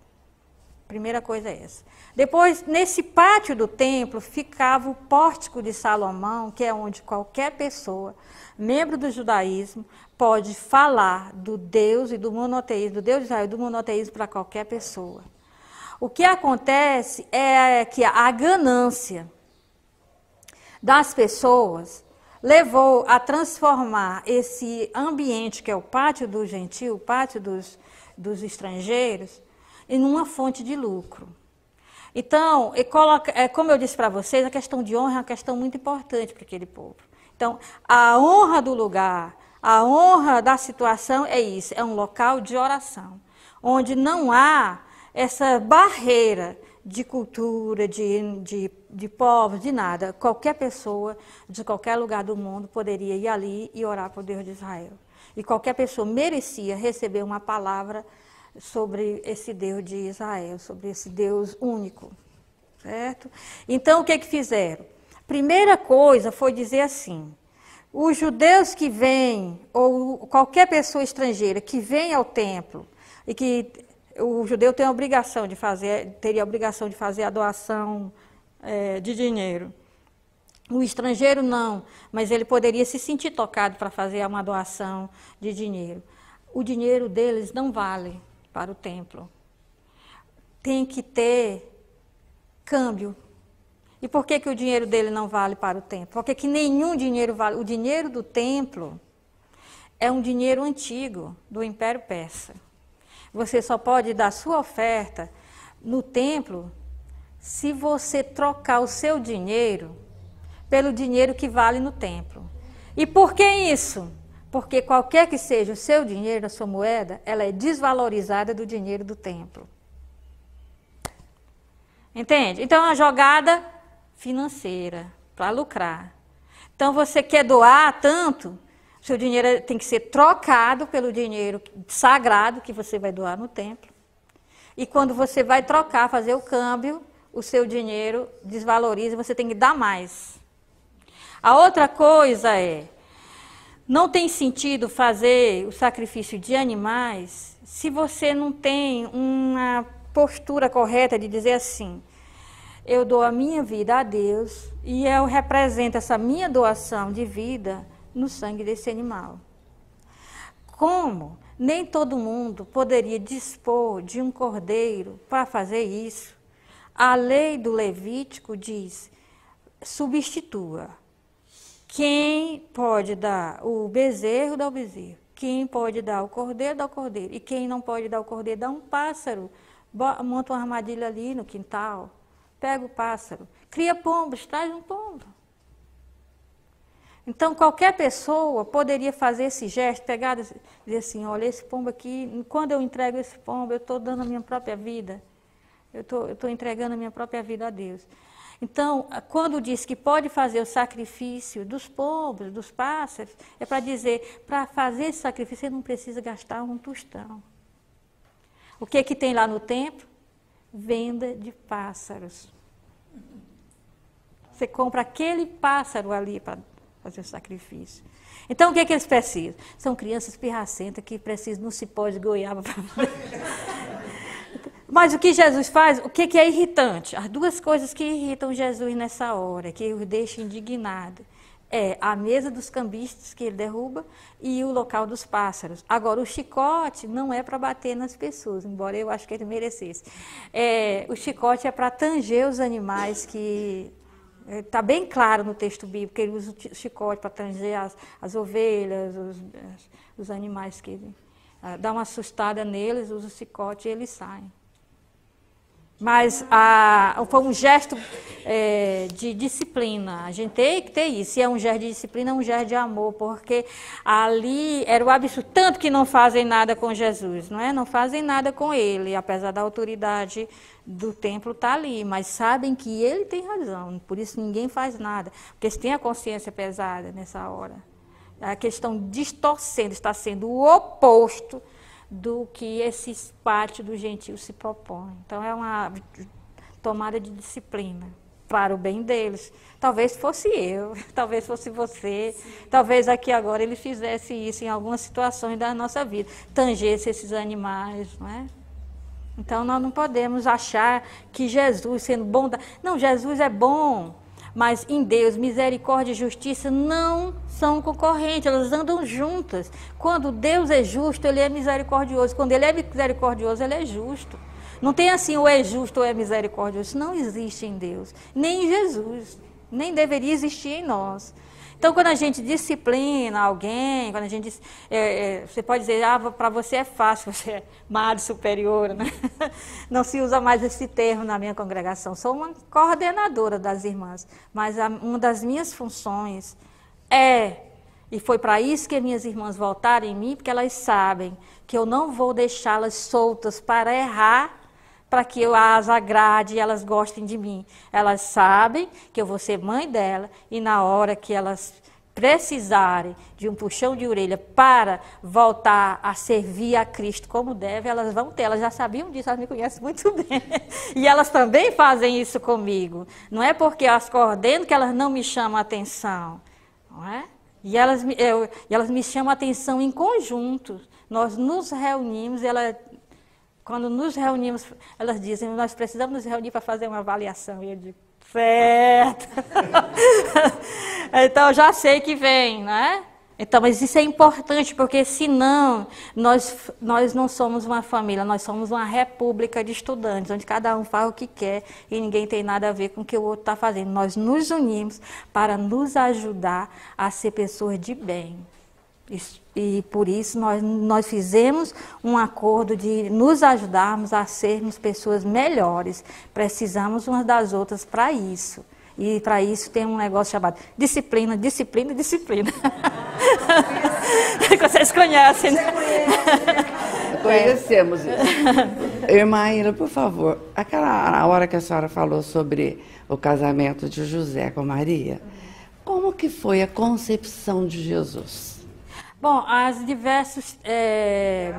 Primeira coisa é essa. Depois, nesse pátio do templo ficava o pórtico de Salomão, que é onde qualquer pessoa, membro do judaísmo, pode falar do Deus e do monoteísmo, do Deus de Israel, do monoteísmo para qualquer pessoa. O que acontece é que a ganância das pessoas levou a transformar esse ambiente, que é o pátio do gentil, o pátio dos, dos estrangeiros, em uma fonte de lucro. Então, é, como eu disse para vocês, a questão de honra é uma questão muito importante para aquele povo. Então, a honra do lugar, a honra da situação é isso, é um local de oração, onde não há essa barreira de cultura, de, de, de povos, de nada. Qualquer pessoa de qualquer lugar do mundo poderia ir ali e orar para o Deus de Israel. E qualquer pessoa merecia receber uma palavra sobre esse Deus de Israel, sobre esse Deus único. Certo? Então, o que, que fizeram? Primeira coisa foi dizer assim: os judeus que vêm, ou qualquer pessoa estrangeira que vem ao templo e que o judeu tem a obrigação de fazer, teria a obrigação de fazer a doação é, de dinheiro. O estrangeiro não, mas ele poderia se sentir tocado para fazer uma doação de dinheiro. O dinheiro deles não vale para o templo. Tem que ter câmbio. E por que, que o dinheiro dele não vale para o templo? Porque que nenhum dinheiro vale. O dinheiro do templo é um dinheiro antigo do Império Persa. Você só pode dar sua oferta no templo se você trocar o seu dinheiro pelo dinheiro que vale no templo. E por que isso? Porque qualquer que seja o seu dinheiro, a sua moeda, ela é desvalorizada do dinheiro do templo. Entende? Então é uma jogada financeira para lucrar. Então você quer doar tanto, seu dinheiro é, tem que ser trocado pelo dinheiro sagrado que você vai doar no templo. E quando você vai trocar, fazer o câmbio, o seu dinheiro desvaloriza, e você tem que dar mais. A outra coisa é, não tem sentido fazer o sacrifício de animais se você não tem uma postura correta de dizer assim: eu dou a minha vida a Deus e eu represento essa minha doação de vida no sangue desse animal. Como nem todo mundo poderia dispor de um cordeiro para fazer isso, a lei do Levítico diz: substitua. Quem pode dar o bezerro, dá o bezerro. Quem pode dar o cordeiro, dá o cordeiro. E quem não pode dar o cordeiro, dá um pássaro. Monta uma armadilha ali no quintal, pega o pássaro. Cria pombos, traz um pombo. Então, qualquer pessoa poderia fazer esse gesto, pegar e dizer assim: olha, esse pombo aqui, quando eu entrego esse pombo, eu estou dando a minha própria vida, eu estou entregando a minha própria vida a Deus. Então, quando diz que pode fazer o sacrifício dos pombos, dos pássaros, é para dizer: para fazer esse sacrifício, você não precisa gastar um tostão. O que, é que tem lá no templo? Venda de pássaros. Você compra aquele pássaro ali para fazer o sacrifício. Então, o que é que eles precisam? São crianças pirracentas que precisam não se pode de goiaba para Mas o que Jesus faz, o que é, que é irritante? As duas coisas que irritam Jesus nessa hora, que o deixam indignado, é a mesa dos cambistas que ele derruba e o local dos pássaros. Agora, o chicote não é para bater nas pessoas, embora eu acho que ele merecesse. É, o chicote é para tanger os animais que Está é, bem claro no texto bíblico, ele usa o chicote para tanger as, as ovelhas, os, os, animais que. Uh, dá uma assustada neles, usa o chicote e eles saem. Mas a, foi um gesto é, de disciplina. A gente tem que ter isso. E é um gesto de disciplina, é um gesto de amor, porque ali era o absurdo. Tanto que não fazem nada com Jesus, não é? Não fazem nada com ele, apesar da autoridade do templo estar tá ali. Mas sabem que ele tem razão, por isso ninguém faz nada. Porque se tem a consciência pesada nessa hora. A questão distorcendo, está sendo o oposto do que esse parte do gentio se propõe. Então é uma tomada de disciplina para o bem deles. Talvez fosse eu, [laughs] talvez fosse você, Sim. talvez aqui agora ele fizesse isso em algumas situações da nossa vida, tangesse esses animais, não é? Então nós não podemos achar que Jesus sendo bom, não, Jesus é bom, mas em Deus, misericórdia e justiça não são concorrentes, elas andam juntas. Quando Deus é justo, ele é misericordioso. Quando ele é misericordioso, ele é justo. Não tem assim, ou é justo ou é misericordioso. Isso não existe em Deus, nem em Jesus, nem deveria existir em nós. Então, quando a gente disciplina alguém, quando a gente. É, é, você pode dizer, ah, para você é fácil, [laughs] você é madre superior, né? [laughs] Não se usa mais esse termo na minha congregação. Sou uma coordenadora das irmãs, mas a, uma das minhas funções é. E foi para isso que minhas irmãs voltaram em mim, porque elas sabem que eu não vou deixá-las soltas para errar para que eu as agrade e elas gostem de mim. Elas sabem que eu vou ser mãe dela e na hora que elas precisarem de um puxão de orelha para voltar a servir a Cristo como deve, elas vão ter. Elas já sabiam disso, elas me conhecem muito [laughs] bem. E elas também fazem isso comigo. Não é porque eu as coordeno que elas não me chamam a atenção. Não é? E elas, eu, elas me chamam a atenção em conjunto. Nós nos reunimos, elas quando nos reunimos, elas dizem, nós precisamos nos reunir para fazer uma avaliação. E eu digo, certo. [laughs] então, já sei que vem, né? Então, mas isso é importante, porque senão nós, nós não somos uma família, nós somos uma república de estudantes, onde cada um faz o que quer e ninguém tem nada a ver com o que o outro está fazendo. Nós nos unimos para nos ajudar a ser pessoas de bem. E por isso nós, nós fizemos um acordo de nos ajudarmos a sermos pessoas melhores. Precisamos umas das outras para isso. E para isso tem um negócio chamado disciplina, disciplina, disciplina. [laughs] Vocês conhecem, né? [laughs] Conhecemos isso. Irmã Ira, por favor, aquela hora que a senhora falou sobre o casamento de José com Maria, como que foi a concepção de Jesus? Bom, as diversas. É,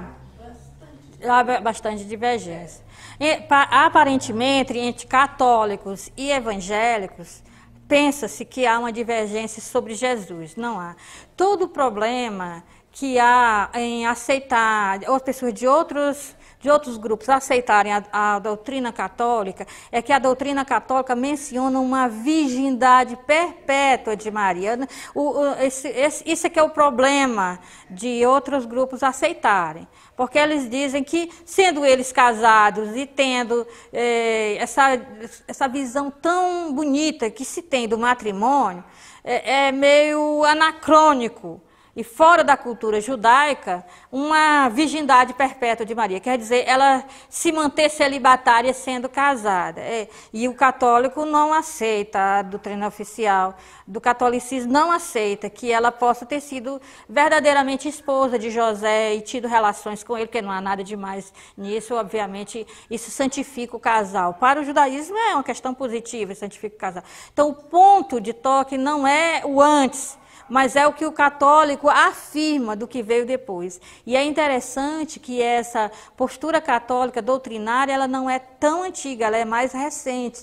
há bastante divergência. E, pa, aparentemente, entre católicos e evangélicos, pensa-se que há uma divergência sobre Jesus. Não há. Todo problema que há em aceitar pessoas de outros de outros grupos aceitarem a, a doutrina católica é que a doutrina católica menciona uma virgindade perpétua de Maria. O, o, esse, esse, isso é que é o problema de outros grupos aceitarem. Porque eles dizem que, sendo eles casados e tendo é, essa, essa visão tão bonita que se tem do matrimônio, é, é meio anacrônico e fora da cultura judaica, uma virgindade perpétua de Maria. Quer dizer, ela se manter celibatária sendo casada. É, e o católico não aceita a doutrina oficial do catolicismo, não aceita que ela possa ter sido verdadeiramente esposa de José e tido relações com ele, que não há nada demais nisso, obviamente, isso santifica o casal. Para o judaísmo é uma questão positiva, santifica o casal. Então, o ponto de toque não é o antes, mas é o que o católico afirma do que veio depois. E é interessante que essa postura católica doutrinária, ela não é tão antiga, ela é mais recente.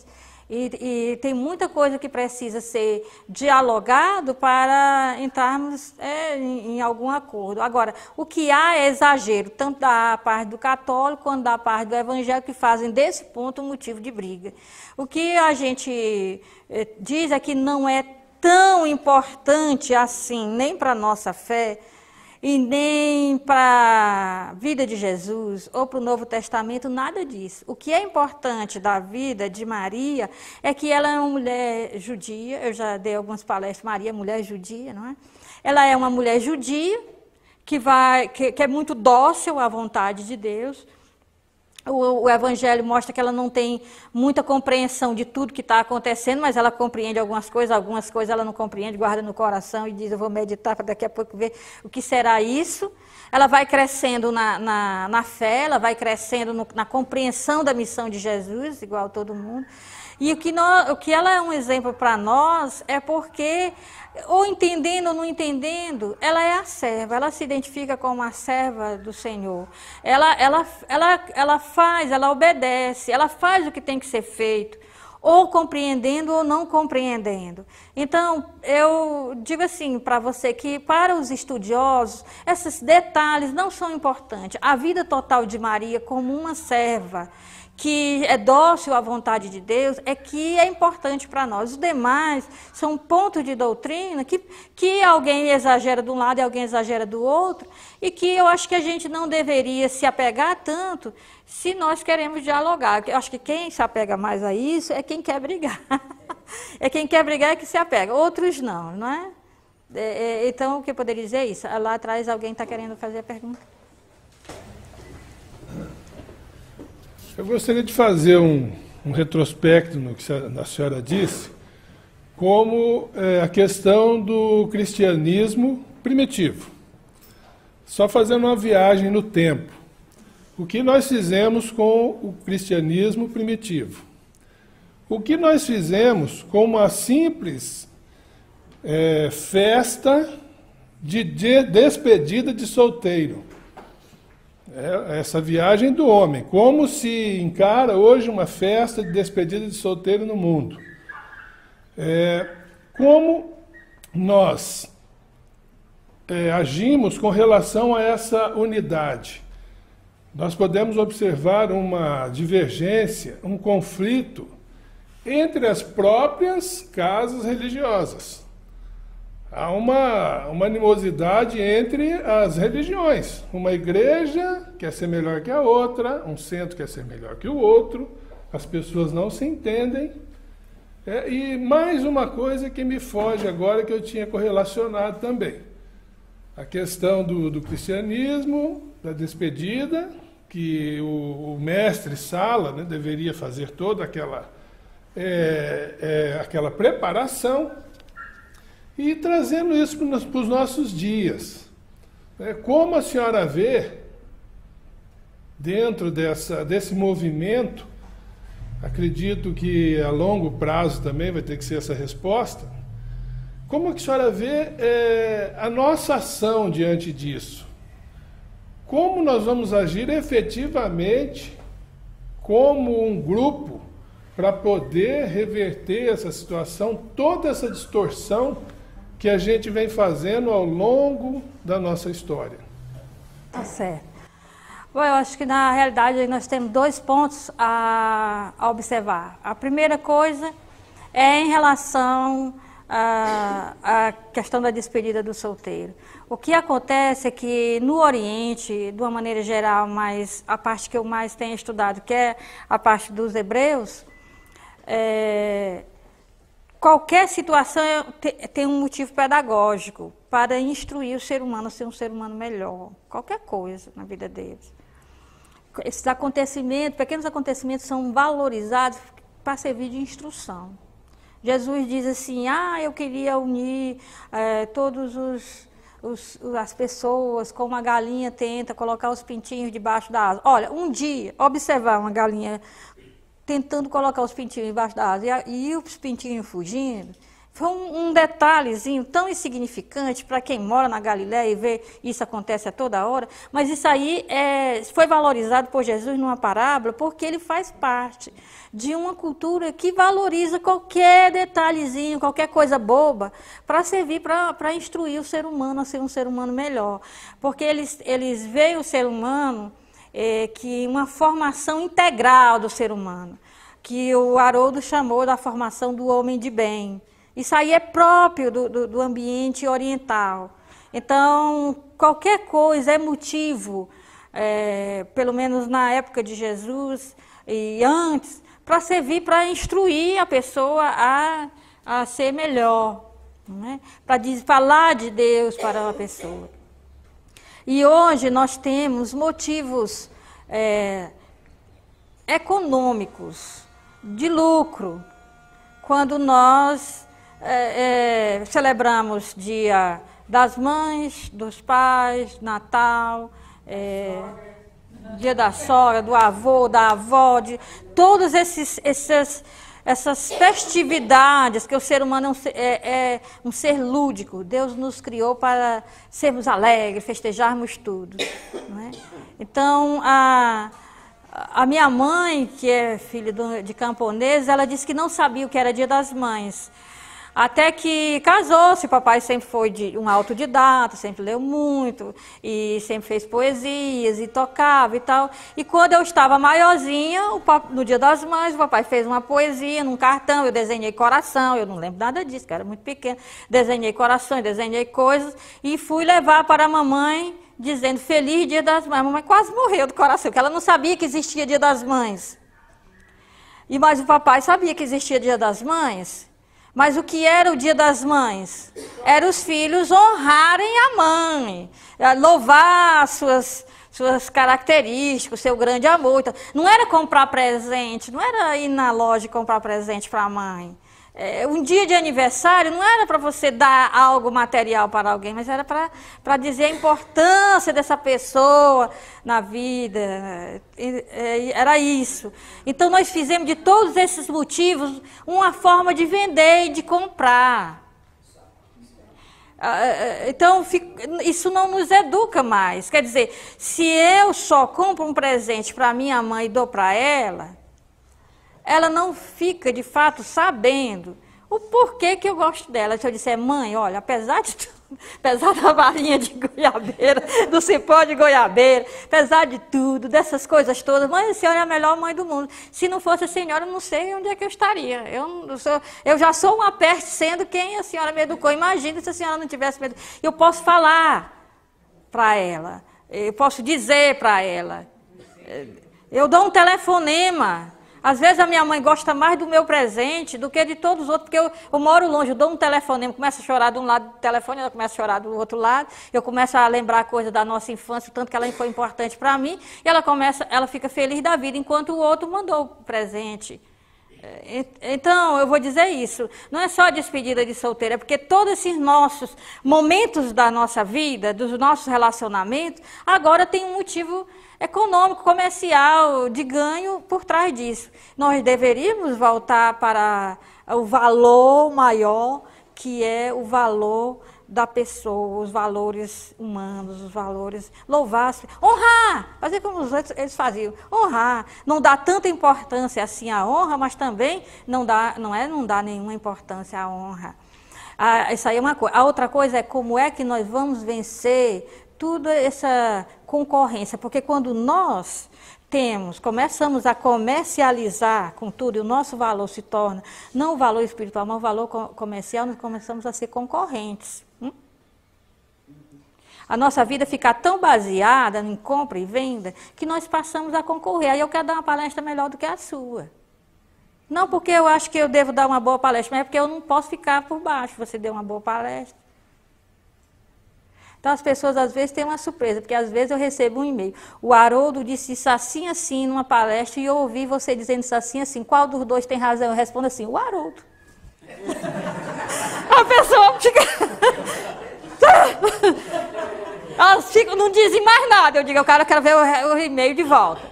E, e tem muita coisa que precisa ser dialogado para entrarmos é, em, em, algum acordo. Agora, o que há é exagero, tanto da parte do católico quanto da parte do evangélico, que fazem desse ponto um motivo de briga. O que a gente é, diz é que não é tão importante assim, nem para a nossa fé, e nem para a vida de Jesus ou para o Novo Testamento, nada disso. O que é importante da vida de Maria é que ela é uma mulher judia, eu já dei algumas palestras, Maria é mulher judia, não é? Ela é uma mulher judia que, vai, que, que é muito dócil à vontade de Deus, o, o, Evangelho mostra que ela não tem muita compreensão de tudo que está acontecendo, mas ela compreende algumas coisas, algumas coisas ela não compreende, guarda no coração e diz: Eu vou meditar para daqui a pouco ver o que será isso. Ela vai crescendo na, na, na fé, ela vai crescendo no, na compreensão da missão de Jesus, igual todo mundo. E o que, nós, o que ela é um exemplo para nós é porque, ou entendendo ou não entendendo, ela é a serva, ela se identifica como a serva do Senhor. Ela, ela, ela, ela faz, ela obedece, ela faz o que tem que ser feito ou compreendendo ou não compreendendo. Então, eu digo assim para você que, para os estudiosos, esses detalhes não são importantes. A vida total de Maria como uma serva que é dócil à vontade de Deus, é que é importante para nós. Os demais são pontos de doutrina que, que alguém exagera de um lado e alguém exagera do outro, e que eu acho que a gente não deveria se apegar tanto se nós queremos dialogar. Eu acho que quem se apega mais a isso é quem quer brigar. [laughs] é quem quer brigar é que se apega, outros não, não é? é, é então, o que eu poderia dizer é isso. Lá atrás alguém está querendo fazer a pergunta. Eu gostaria de fazer um, um retrospecto no que a senhora disse, como é, a questão do cristianismo primitivo. Só fazendo uma viagem no tempo. O que nós fizemos com o cristianismo primitivo? O que nós fizemos com uma simples é, festa de despedida de solteiro? É, essa viagem do homem. Como se encara hoje uma festa de despedida de solteiro no mundo? É, como nós é, agimos com relação a essa unidade? Nós podemos observar uma divergência, um conflito entre as próprias casas religiosas há uma, uma animosidade entre as religiões. Uma igreja quer ser melhor que a outra, um centro quer ser melhor que o outro, as pessoas não se entendem. É, e mais uma coisa que me foge agora que eu tinha correlacionado também. A questão do, do cristianismo, da despedida, que o, o mestre Sala né, deveria fazer toda aquela, é, é, aquela preparação e trazendo isso para os nossos dias. É, como a senhora vê, dentro dessa, desse movimento, acredito que a longo prazo também vai ter que ser essa resposta, como a senhora vê é, a nossa ação diante disso? Como nós vamos agir efetivamente como um grupo para poder reverter essa situação, toda essa distorção que a gente vem fazendo ao longo da nossa história. Tá certo. Bom, eu acho que na realidade nós temos dois pontos a, a observar. A primeira coisa é em relação à questão da despedida do solteiro. O que acontece é que no Oriente, de uma maneira geral, mas a parte que eu mais tenho estudado, que é a parte dos hebreus, é, qualquer situação tem um motivo pedagógico para instruir o ser humano a ser um ser humano melhor. Qualquer coisa na vida deles. Esses acontecimentos, pequenos acontecimentos, são valorizados para servir de instrução. Jesus diz assim: Ah, eu queria unir é, todos os, os, as pessoas, como a galinha tenta colocar os pintinhos debaixo da asa. Olha, um dia, observar uma galinha tentando colocar os pintinhos embaixo da asa e, e os pintinhos fugindo. Foi um, um detalhezinho tão insignificante para quem mora na Galiléia e vê isso acontece a toda hora, mas isso aí é, foi valorizado por Jesus numa parábola porque ele faz parte de uma cultura que valoriza qualquer detalhezinho, qualquer coisa boba, para servir para instruir o ser humano a ser um ser humano melhor. Porque eles, eles veem o ser humano é, que uma formação integral do ser humano, que o Haroldo chamou da formação do homem de bem. Isso aí é próprio do, do, do ambiente oriental. Então, qualquer coisa é motivo, é, pelo menos na época de Jesus e antes, para servir para instruir a pessoa a, a ser melhor, né? para falar de Deus para uma pessoa. E hoje nós temos motivos é, econômicos, de lucro, quando nós é, é, celebramos Dia das Mães, dos Pais, Natal, é, Dia da Sogra, do avô, da avó, de todos esses, esses essas festividades, que o ser humano é um ser, é, é um ser lúdico. Deus nos criou para sermos alegres, festejarmos tudo. É? Então, a, a minha mãe, que é filha de camponeses ela disse que não sabia o que era Dia das Mães. Até que casou-se, papai sempre foi de um autodidata, sempre leu muito e sempre fez poesias e tocava e tal. E quando eu estava maiorzinha, papai, no Dia das Mães, o papai fez uma poesia num cartão, eu desenhei coração, eu não lembro nada disso, que era muito pequeno. Desenhei coração, desenhei coisas e fui levar para a mamãe dizendo feliz Dia das Mães. A mamãe quase morreu do coração, porque ela não sabia que existia Dia das Mães. E mas o papai sabia que existia Dia das Mães. Mas o que era o dia das mães? Era os filhos honrarem a mãe, eh, louvar suas, suas características, seu grande amor. Então, não era comprar presente, não era ir na loja comprar presente para a mãe é, um dia de aniversário não era para você dar algo material para alguém, mas era para dizer a importância dessa pessoa na vida. É, era isso. Então nós fizemos de todos esses motivos uma forma de vender e de comprar. Ah, é, é, então, isso não nos educa mais. Quer dizer, se eu só compro um presente para minha mãe e dou para ela, ela não fica de fato sabendo o porquê que eu gosto dela. Se eu disser, mãe, olha, apesar de tudo, [laughs] apesar da varinha de goiabeira, [laughs] do cipó de goiabeira, apesar de tudo, dessas coisas todas, mãe, a senhora é a melhor mãe do mundo. Se não fosse a senhora, eu não sei onde é que eu estaria. Eu, eu, sou, eu já sou uma peste sendo quem a senhora me educou. Imagina se a senhora não tivesse medo. Eu posso falar para ela, eu posso dizer para ela. Eu dou um telefonema às vezes a minha mãe gosta mais do meu presente do que de todos os outros, porque eu, eu moro longe, eu dou um telefonema, começa a chorar de um lado do telefone, ela começa a chorar do outro lado, eu começo a lembrar coisas da nossa infância, o tanto que ela foi importante para mim, e ela começa, ela fica feliz da vida, enquanto o outro mandou o presente. É, então, eu vou dizer isso. Não é só despedida de solteira, é porque todos esses nossos momentos da nossa vida, dos nossos relacionamentos, agora tem um motivo econômico, comercial, de ganho por trás disso. Nós deveríamos voltar para o valor maior, que é o valor da pessoa, os valores humanos, os valores. Louvar, honrar! Fazer como os outros eles faziam, honrar. Não dá tanta importância assim à honra, mas também não dá, não é, não dá nenhuma importância à honra. Ah, isso aí é uma coisa. A outra coisa é como é que nós vamos vencer toda essa concorrência, porque quando nós temos, começamos a comercializar com tudo, e o nosso valor se torna não o valor espiritual, mas o valor comercial, nós começamos a ser concorrentes. Hum? A nossa vida fica tão baseada em compra e venda que nós passamos a concorrer. Aí eu quero dar uma palestra melhor do que a sua. Não porque eu acho que eu devo dar uma boa palestra, mas é porque eu não posso ficar por baixo. Você deu uma boa palestra. Então as pessoas às vezes têm uma surpresa, porque às vezes eu recebo um e-mail. O Haroldo disse isso assim assim numa palestra e eu ouvi você dizendo isso assim assim. Qual dos dois tem razão? Eu respondo assim, o Haroldo. [laughs] a pessoa fica. [laughs] Elas ficam, não dizem mais nada. Eu digo, eu quero, eu quero ver o, o e-mail de volta.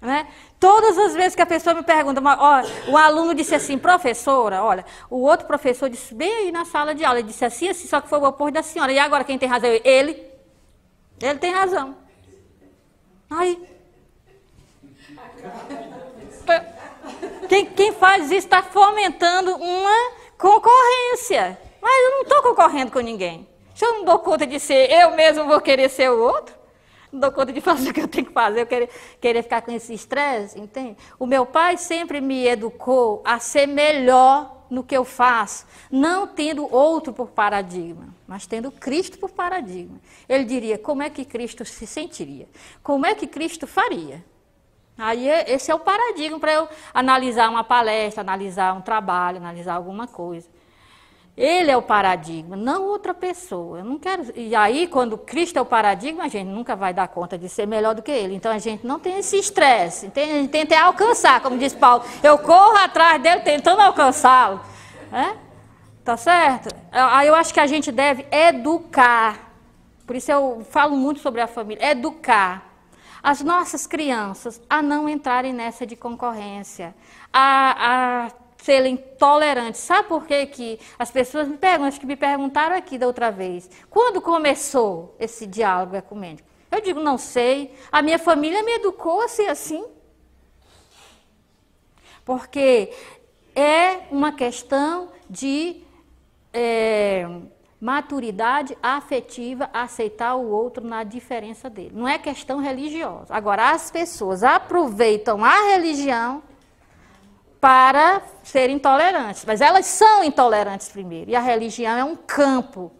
Né? Todas as vezes que a pessoa me pergunta, ó, o aluno disse assim, professora, olha, o outro professor disse bem aí na sala de aula, ele disse assim, assim, só que foi o oposto da senhora. E agora quem tem razão? Ele. Ele tem razão. Aí. Quem, quem faz isso está fomentando uma concorrência. Mas eu não estou concorrendo com ninguém. Se eu não dou conta de ser eu mesmo, vou querer ser o outro não dou conta de fazer o que eu tenho que fazer, eu queria ficar com esse estresse, entende? O meu pai sempre me educou a ser melhor no que eu faço, não tendo outro por paradigma, mas tendo Cristo por paradigma. Ele diria: como é que Cristo se sentiria? Como é que Cristo faria? Aí é, esse é o paradigma para eu analisar uma palestra, analisar um trabalho, analisar alguma coisa. Ele é o paradigma, não outra pessoa. Eu não quero. E aí, quando Cristo é o paradigma, a gente nunca vai dar conta de ser melhor do que ele. Então a gente não tem esse estresse. gente tenta alcançar, como diz Paulo. Eu corro atrás dele tentando alcançá-lo. É? Tá certo? Aí eu acho que a gente deve educar. Por isso eu falo muito sobre a família. Educar as nossas crianças a não entrarem nessa de concorrência, a, a ser intolerante. Sabe por quê que as pessoas me perguntam, acho que me perguntaram aqui da outra vez, quando começou esse diálogo ecumênico? Eu digo, não sei. A minha família me educou a ser assim. Porque é uma questão de é, maturidade afetiva, aceitar o outro na diferença dele. Não é questão religiosa. Agora, as pessoas aproveitam a religião para serem intolerantes. Mas elas são intolerantes primeiro. E a religião é um campo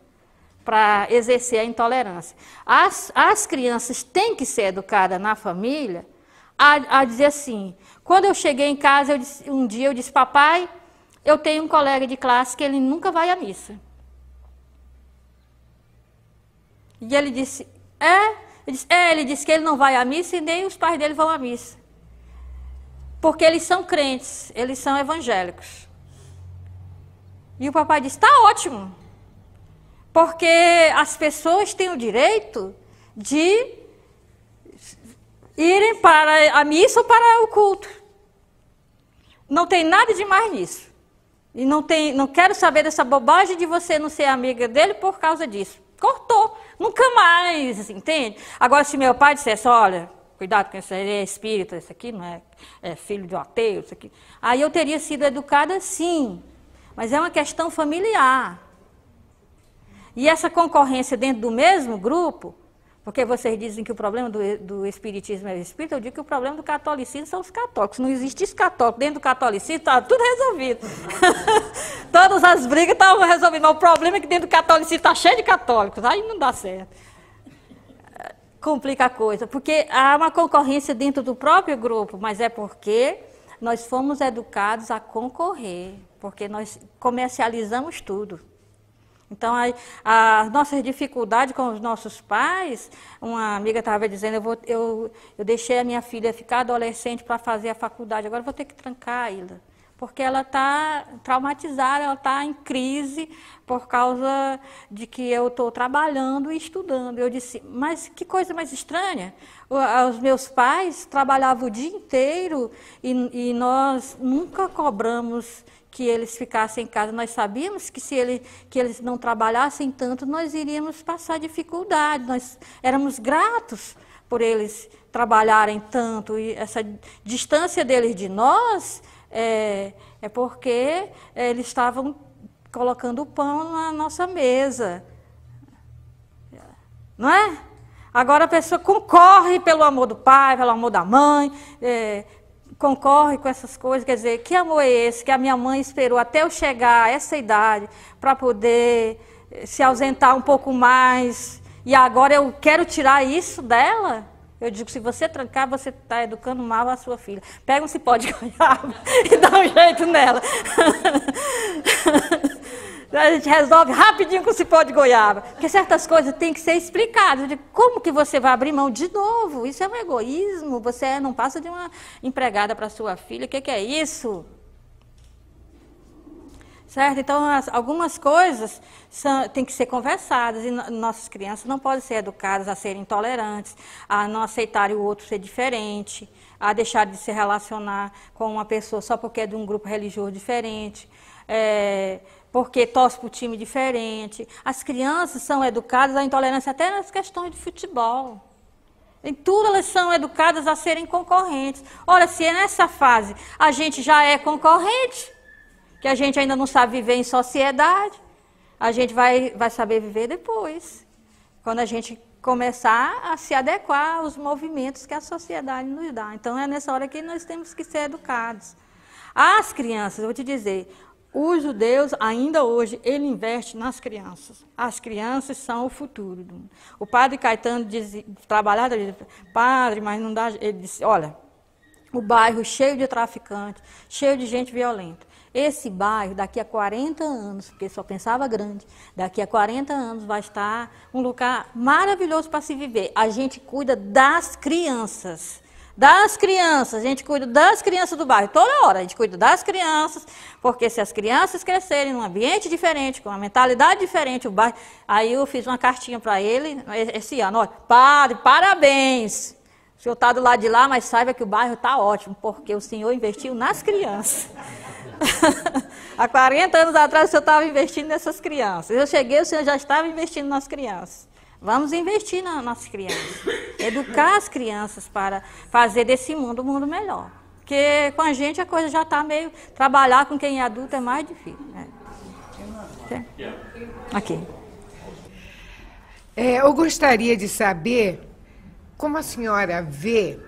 para exercer a intolerância. As, as crianças têm que ser educadas na família a, a dizer assim. Quando eu cheguei em casa, disse, um dia eu disse, papai, eu tenho um colega de classe que ele nunca vai à missa. E ele disse, é? Ele disse, é, ele disse que ele não vai à missa e nem os pais dele vão à missa. Porque eles são crentes, eles são evangélicos. E o papai disse: está ótimo. Porque as pessoas têm o direito de irem para a missa ou para o culto. Não tem nada de mais nisso. E não, tem, não quero saber dessa bobagem de você não ser amiga dele por causa disso. Cortou. Nunca mais, entende? Agora, se meu pai dissesse, olha, cuidado com isso aí, é espírita, isso aqui não é, é filho de um ateu, isso aqui. Aí eu teria sido educada sim, mas é uma questão familiar. E essa concorrência dentro do mesmo grupo, porque vocês dizem que o problema do, do espiritismo é o espírito, eu digo que o problema do catolicismo são os católicos. Não existe católico. Dentro do catolicismo está tudo resolvido. [laughs] Todas as brigas estavam resolvidas. Mas o problema é que dentro do catolicismo está cheio de católicos. Aí não dá certo complica a coisa, porque há uma concorrência dentro do próprio grupo, mas é porque nós fomos educados a concorrer, porque nós comercializamos tudo. Então, as nossas dificuldades com os nossos pais, uma amiga estava dizendo, eu, vou, eu, eu deixei a minha filha ficar adolescente para fazer a faculdade, agora vou ter que trancar ela porque ela está traumatizada, ela está em crise por causa de que eu estou trabalhando e estudando. Eu disse, mas que coisa mais estranha. Os meus pais trabalhavam o dia inteiro e, e nós nunca cobramos que eles ficassem em casa. Nós sabíamos que se ele, que eles não trabalhassem tanto, nós iríamos passar dificuldade. Nós éramos gratos por eles trabalharem tanto e essa distância deles de nós é, é porque é, eles estavam colocando o pão na nossa mesa. Não é? Agora a pessoa concorre pelo amor do pai, pelo amor da mãe, é, concorre com essas coisas. Quer dizer, que amor é esse que a minha mãe esperou até eu chegar a essa idade para poder é, se ausentar um pouco mais e agora eu quero tirar isso dela? Eu digo, se você trancar, você está educando mal a sua filha. Pega um cipó de [laughs] goiaba e dá um jeito nela. [laughs] a gente resolve rapidinho com o cipó de goiaba. Porque certas coisas têm que ser explicadas. Digo, como que você vai abrir mão de novo? Isso é um egoísmo. Você não passa de uma empregada para sua filha. O que, que é isso? Certo? Então, as, algumas coisas são, têm que ser conversadas e no, nossas crianças não podem ser educadas a serem intolerantes, a não aceitarem o outro ser diferente, a deixar de se relacionar com uma pessoa só porque é de um grupo religioso diferente, é, porque torce para o time diferente. As crianças são educadas à intolerância até nas questões de futebol. Em tudo elas são educadas a serem concorrentes. Ora, se é nessa fase a gente já é concorrente, que a gente ainda não sabe viver em sociedade, a gente vai, vai saber viver depois, quando a gente começar a se adequar aos movimentos que a sociedade nos dá. Então é nessa hora que nós temos que ser educados. As crianças, vou te dizer, os judeus ainda hoje ele investe nas crianças. As crianças são o futuro. O padre Caetano diz, trabalhava, ele disse, padre, mas não dá. Ele disse, olha, o bairro cheio de traficantes, cheio de gente violenta. Esse bairro, daqui a 40 anos, porque só pensava grande, daqui a 40 anos vai estar um lugar maravilhoso para se viver. A gente cuida das crianças. Das crianças, a gente cuida das crianças do bairro. Toda hora a gente cuida das crianças, porque se as crianças crescerem num ambiente diferente, com uma mentalidade diferente, o bairro. Aí eu fiz uma cartinha para ele esse ano: olha, padre, parabéns! O senhor está do lado de lá, mas saiba que o bairro está ótimo, porque o senhor investiu nas crianças. Há 40 anos atrás o senhor estava investindo nessas crianças. Eu cheguei, o senhor já estava investindo nas crianças. Vamos investir na, nas crianças. Educar as crianças para fazer desse mundo um mundo melhor. Porque com a gente a coisa já está meio. Trabalhar com quem é adulto é mais difícil. Né? Aqui. É, eu gostaria de saber como a senhora vê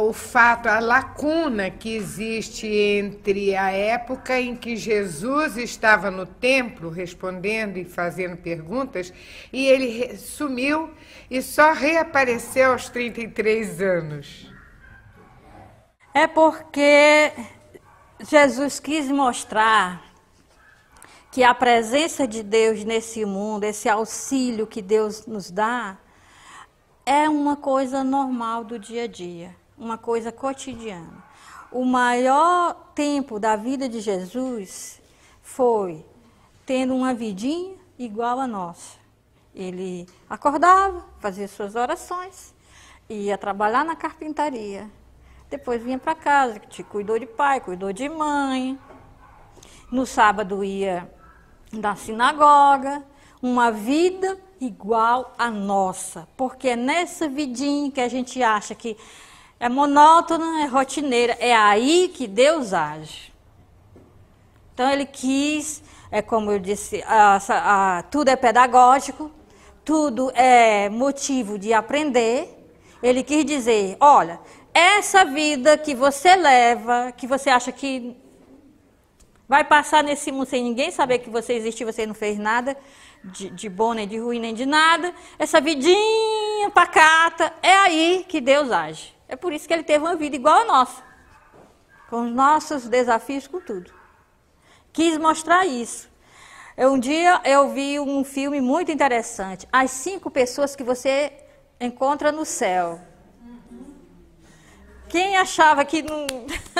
o fato, a lacuna que existe entre a época em que Jesus estava no templo respondendo e fazendo perguntas, e ele sumiu e só reapareceu aos 33 anos. É porque Jesus quis mostrar que a presença de Deus nesse mundo, esse auxílio que Deus nos dá, é uma coisa normal do dia a dia uma coisa cotidiana. O maior tempo da vida de Jesus foi tendo uma vidinha igual a nossa. Ele acordava, fazia suas orações, ia trabalhar na carpintaria. Depois vinha para casa, te cuidou de pai, cuidou de mãe. No sábado ia da sinagoga, uma vida igual à nossa, porque é nessa vidinha que a gente acha que é monótona, é rotineira. É aí que Deus age. Então ele quis, é como eu disse, a, a, a, tudo é pedagógico, tudo é motivo de aprender. Ele quis dizer, olha, essa vida que você leva, que você acha que vai passar nesse mundo sem ninguém saber que você existe, você não fez nada de, de bom, nem de ruim, nem de nada, essa vidinha pacata, é aí que Deus age. É por isso que ele teve uma vida igual a nossa, com os nossos desafios, com tudo. Quis mostrar isso. Um dia eu vi um filme muito interessante, As Cinco Pessoas que Você Encontra no Céu. Quem achava que não,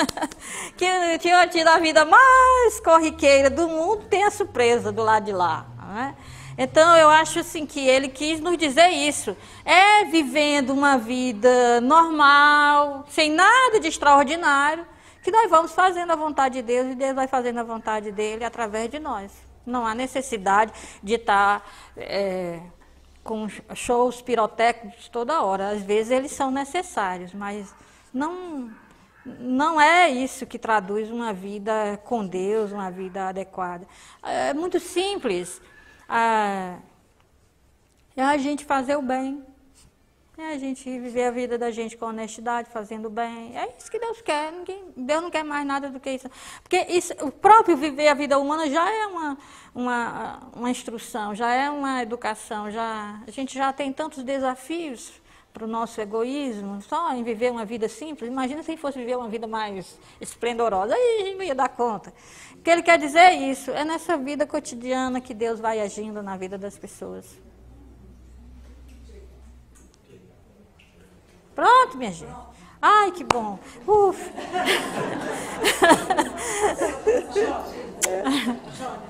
[laughs] que tinha tido a vida mais corriqueira do mundo tem a surpresa do lado de lá. Não é? Então eu acho assim que ele quis nos dizer isso. É vivendo uma vida normal, sem nada de extraordinário, que nós vamos fazendo a vontade de Deus e Deus vai fazendo a vontade dele através de nós. Não há necessidade de estar é, com shows pirotécnicos toda hora. Às vezes eles são necessários, mas não não é isso que traduz uma vida com Deus, uma vida adequada. É muito simples a, é a gente fazer o bem, É a gente viver a vida da gente com honestidade, fazendo bem. É isso que Deus quer. Ninguém, Deus não quer mais nada do que isso. Porque isso, o próprio viver a vida humana já é uma, uma, uma instrução, já é uma educação. Já, a gente já tem tantos desafios para o nosso egoísmo, só em viver uma vida simples. Imagina se fosse viver uma vida mais esplendorosa, aí a gente não ia dar conta que ele quer dizer é isso, é nessa vida cotidiana que Deus vai agindo na vida das pessoas. Pronto, minha gente. Ai, que bom. Uf.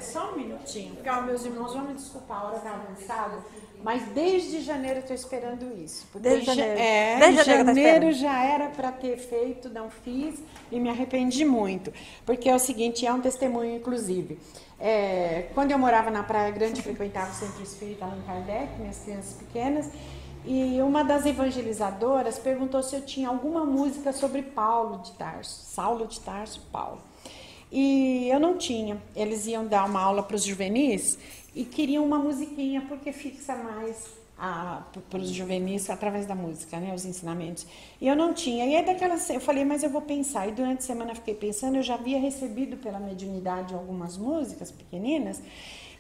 Só um minutinho, porque ó, meus irmãos vão me desculpar, a hora está avançada, mas desde janeiro eu estou esperando isso. Desde, desde janeiro, é, desde janeiro, janeiro já era para ter feito, não fiz e me arrependi muito. Porque é o seguinte, é um testemunho, inclusive. É, quando eu morava na Praia Grande, frequentava o Centro Espírita Allan Kardec, minhas crianças pequenas, e uma das evangelizadoras perguntou se eu tinha alguma música sobre Paulo de Tarso, Saulo de Tarso, Paulo. E eu não tinha. Eles iam dar uma aula para os juvenis e queriam uma musiquinha porque fixa mais para os juvenis através da música, né, os ensinamentos. E eu não tinha. E aí é daquela, eu falei, mas eu vou pensar. E durante a semana fiquei pensando, eu já havia recebido pela mediunidade algumas músicas pequeninas.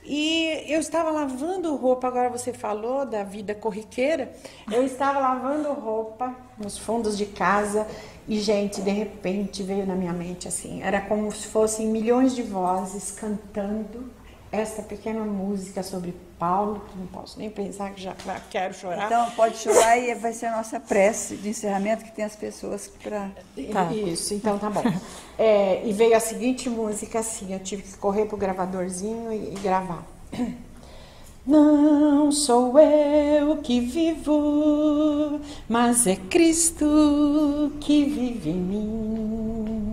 E eu estava lavando roupa, agora você falou da vida corriqueira. Eu estava lavando roupa nos fundos de casa e, gente, de repente veio na minha mente assim: era como se fossem milhões de vozes cantando essa pequena música sobre Paulo, que não posso nem pensar que já [laughs] quero chorar. Então, pode chorar e vai ser a nossa prece de encerramento, que tem as pessoas para. Tá. Isso, então tá bom. É, e veio a seguinte música assim: eu tive que correr pro gravadorzinho e, e gravar. Não sou eu que vivo, mas é Cristo que vive em mim.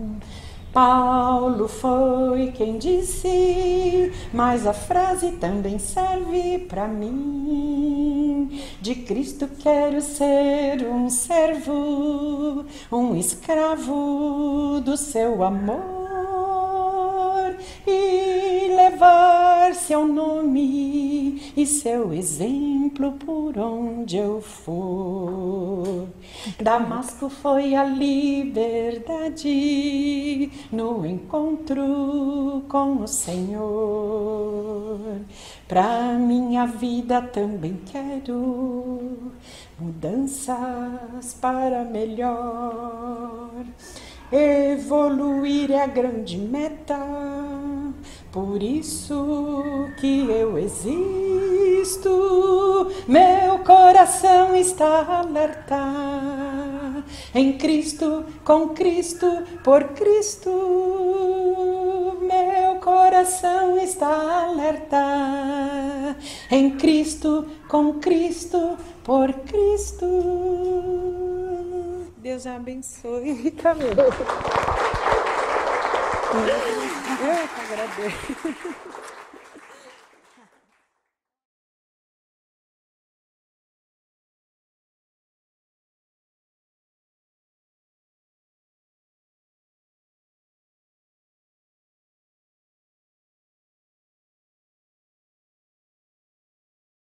Paulo foi quem disse, mas a frase também serve para mim. De Cristo quero ser um servo, um escravo do seu amor e levar seu nome e seu exemplo por onde eu for. Damasco foi a liberdade no encontro com o Senhor. Para minha vida também quero mudanças para melhor. Evoluir é a grande meta, por isso que eu existo. Meu coração está alerta. Em Cristo, com Cristo, por Cristo. Meu coração está alerta. Em Cristo, com Cristo, por Cristo. Deus abençoe ricamente. [laughs] Eu que agradeço.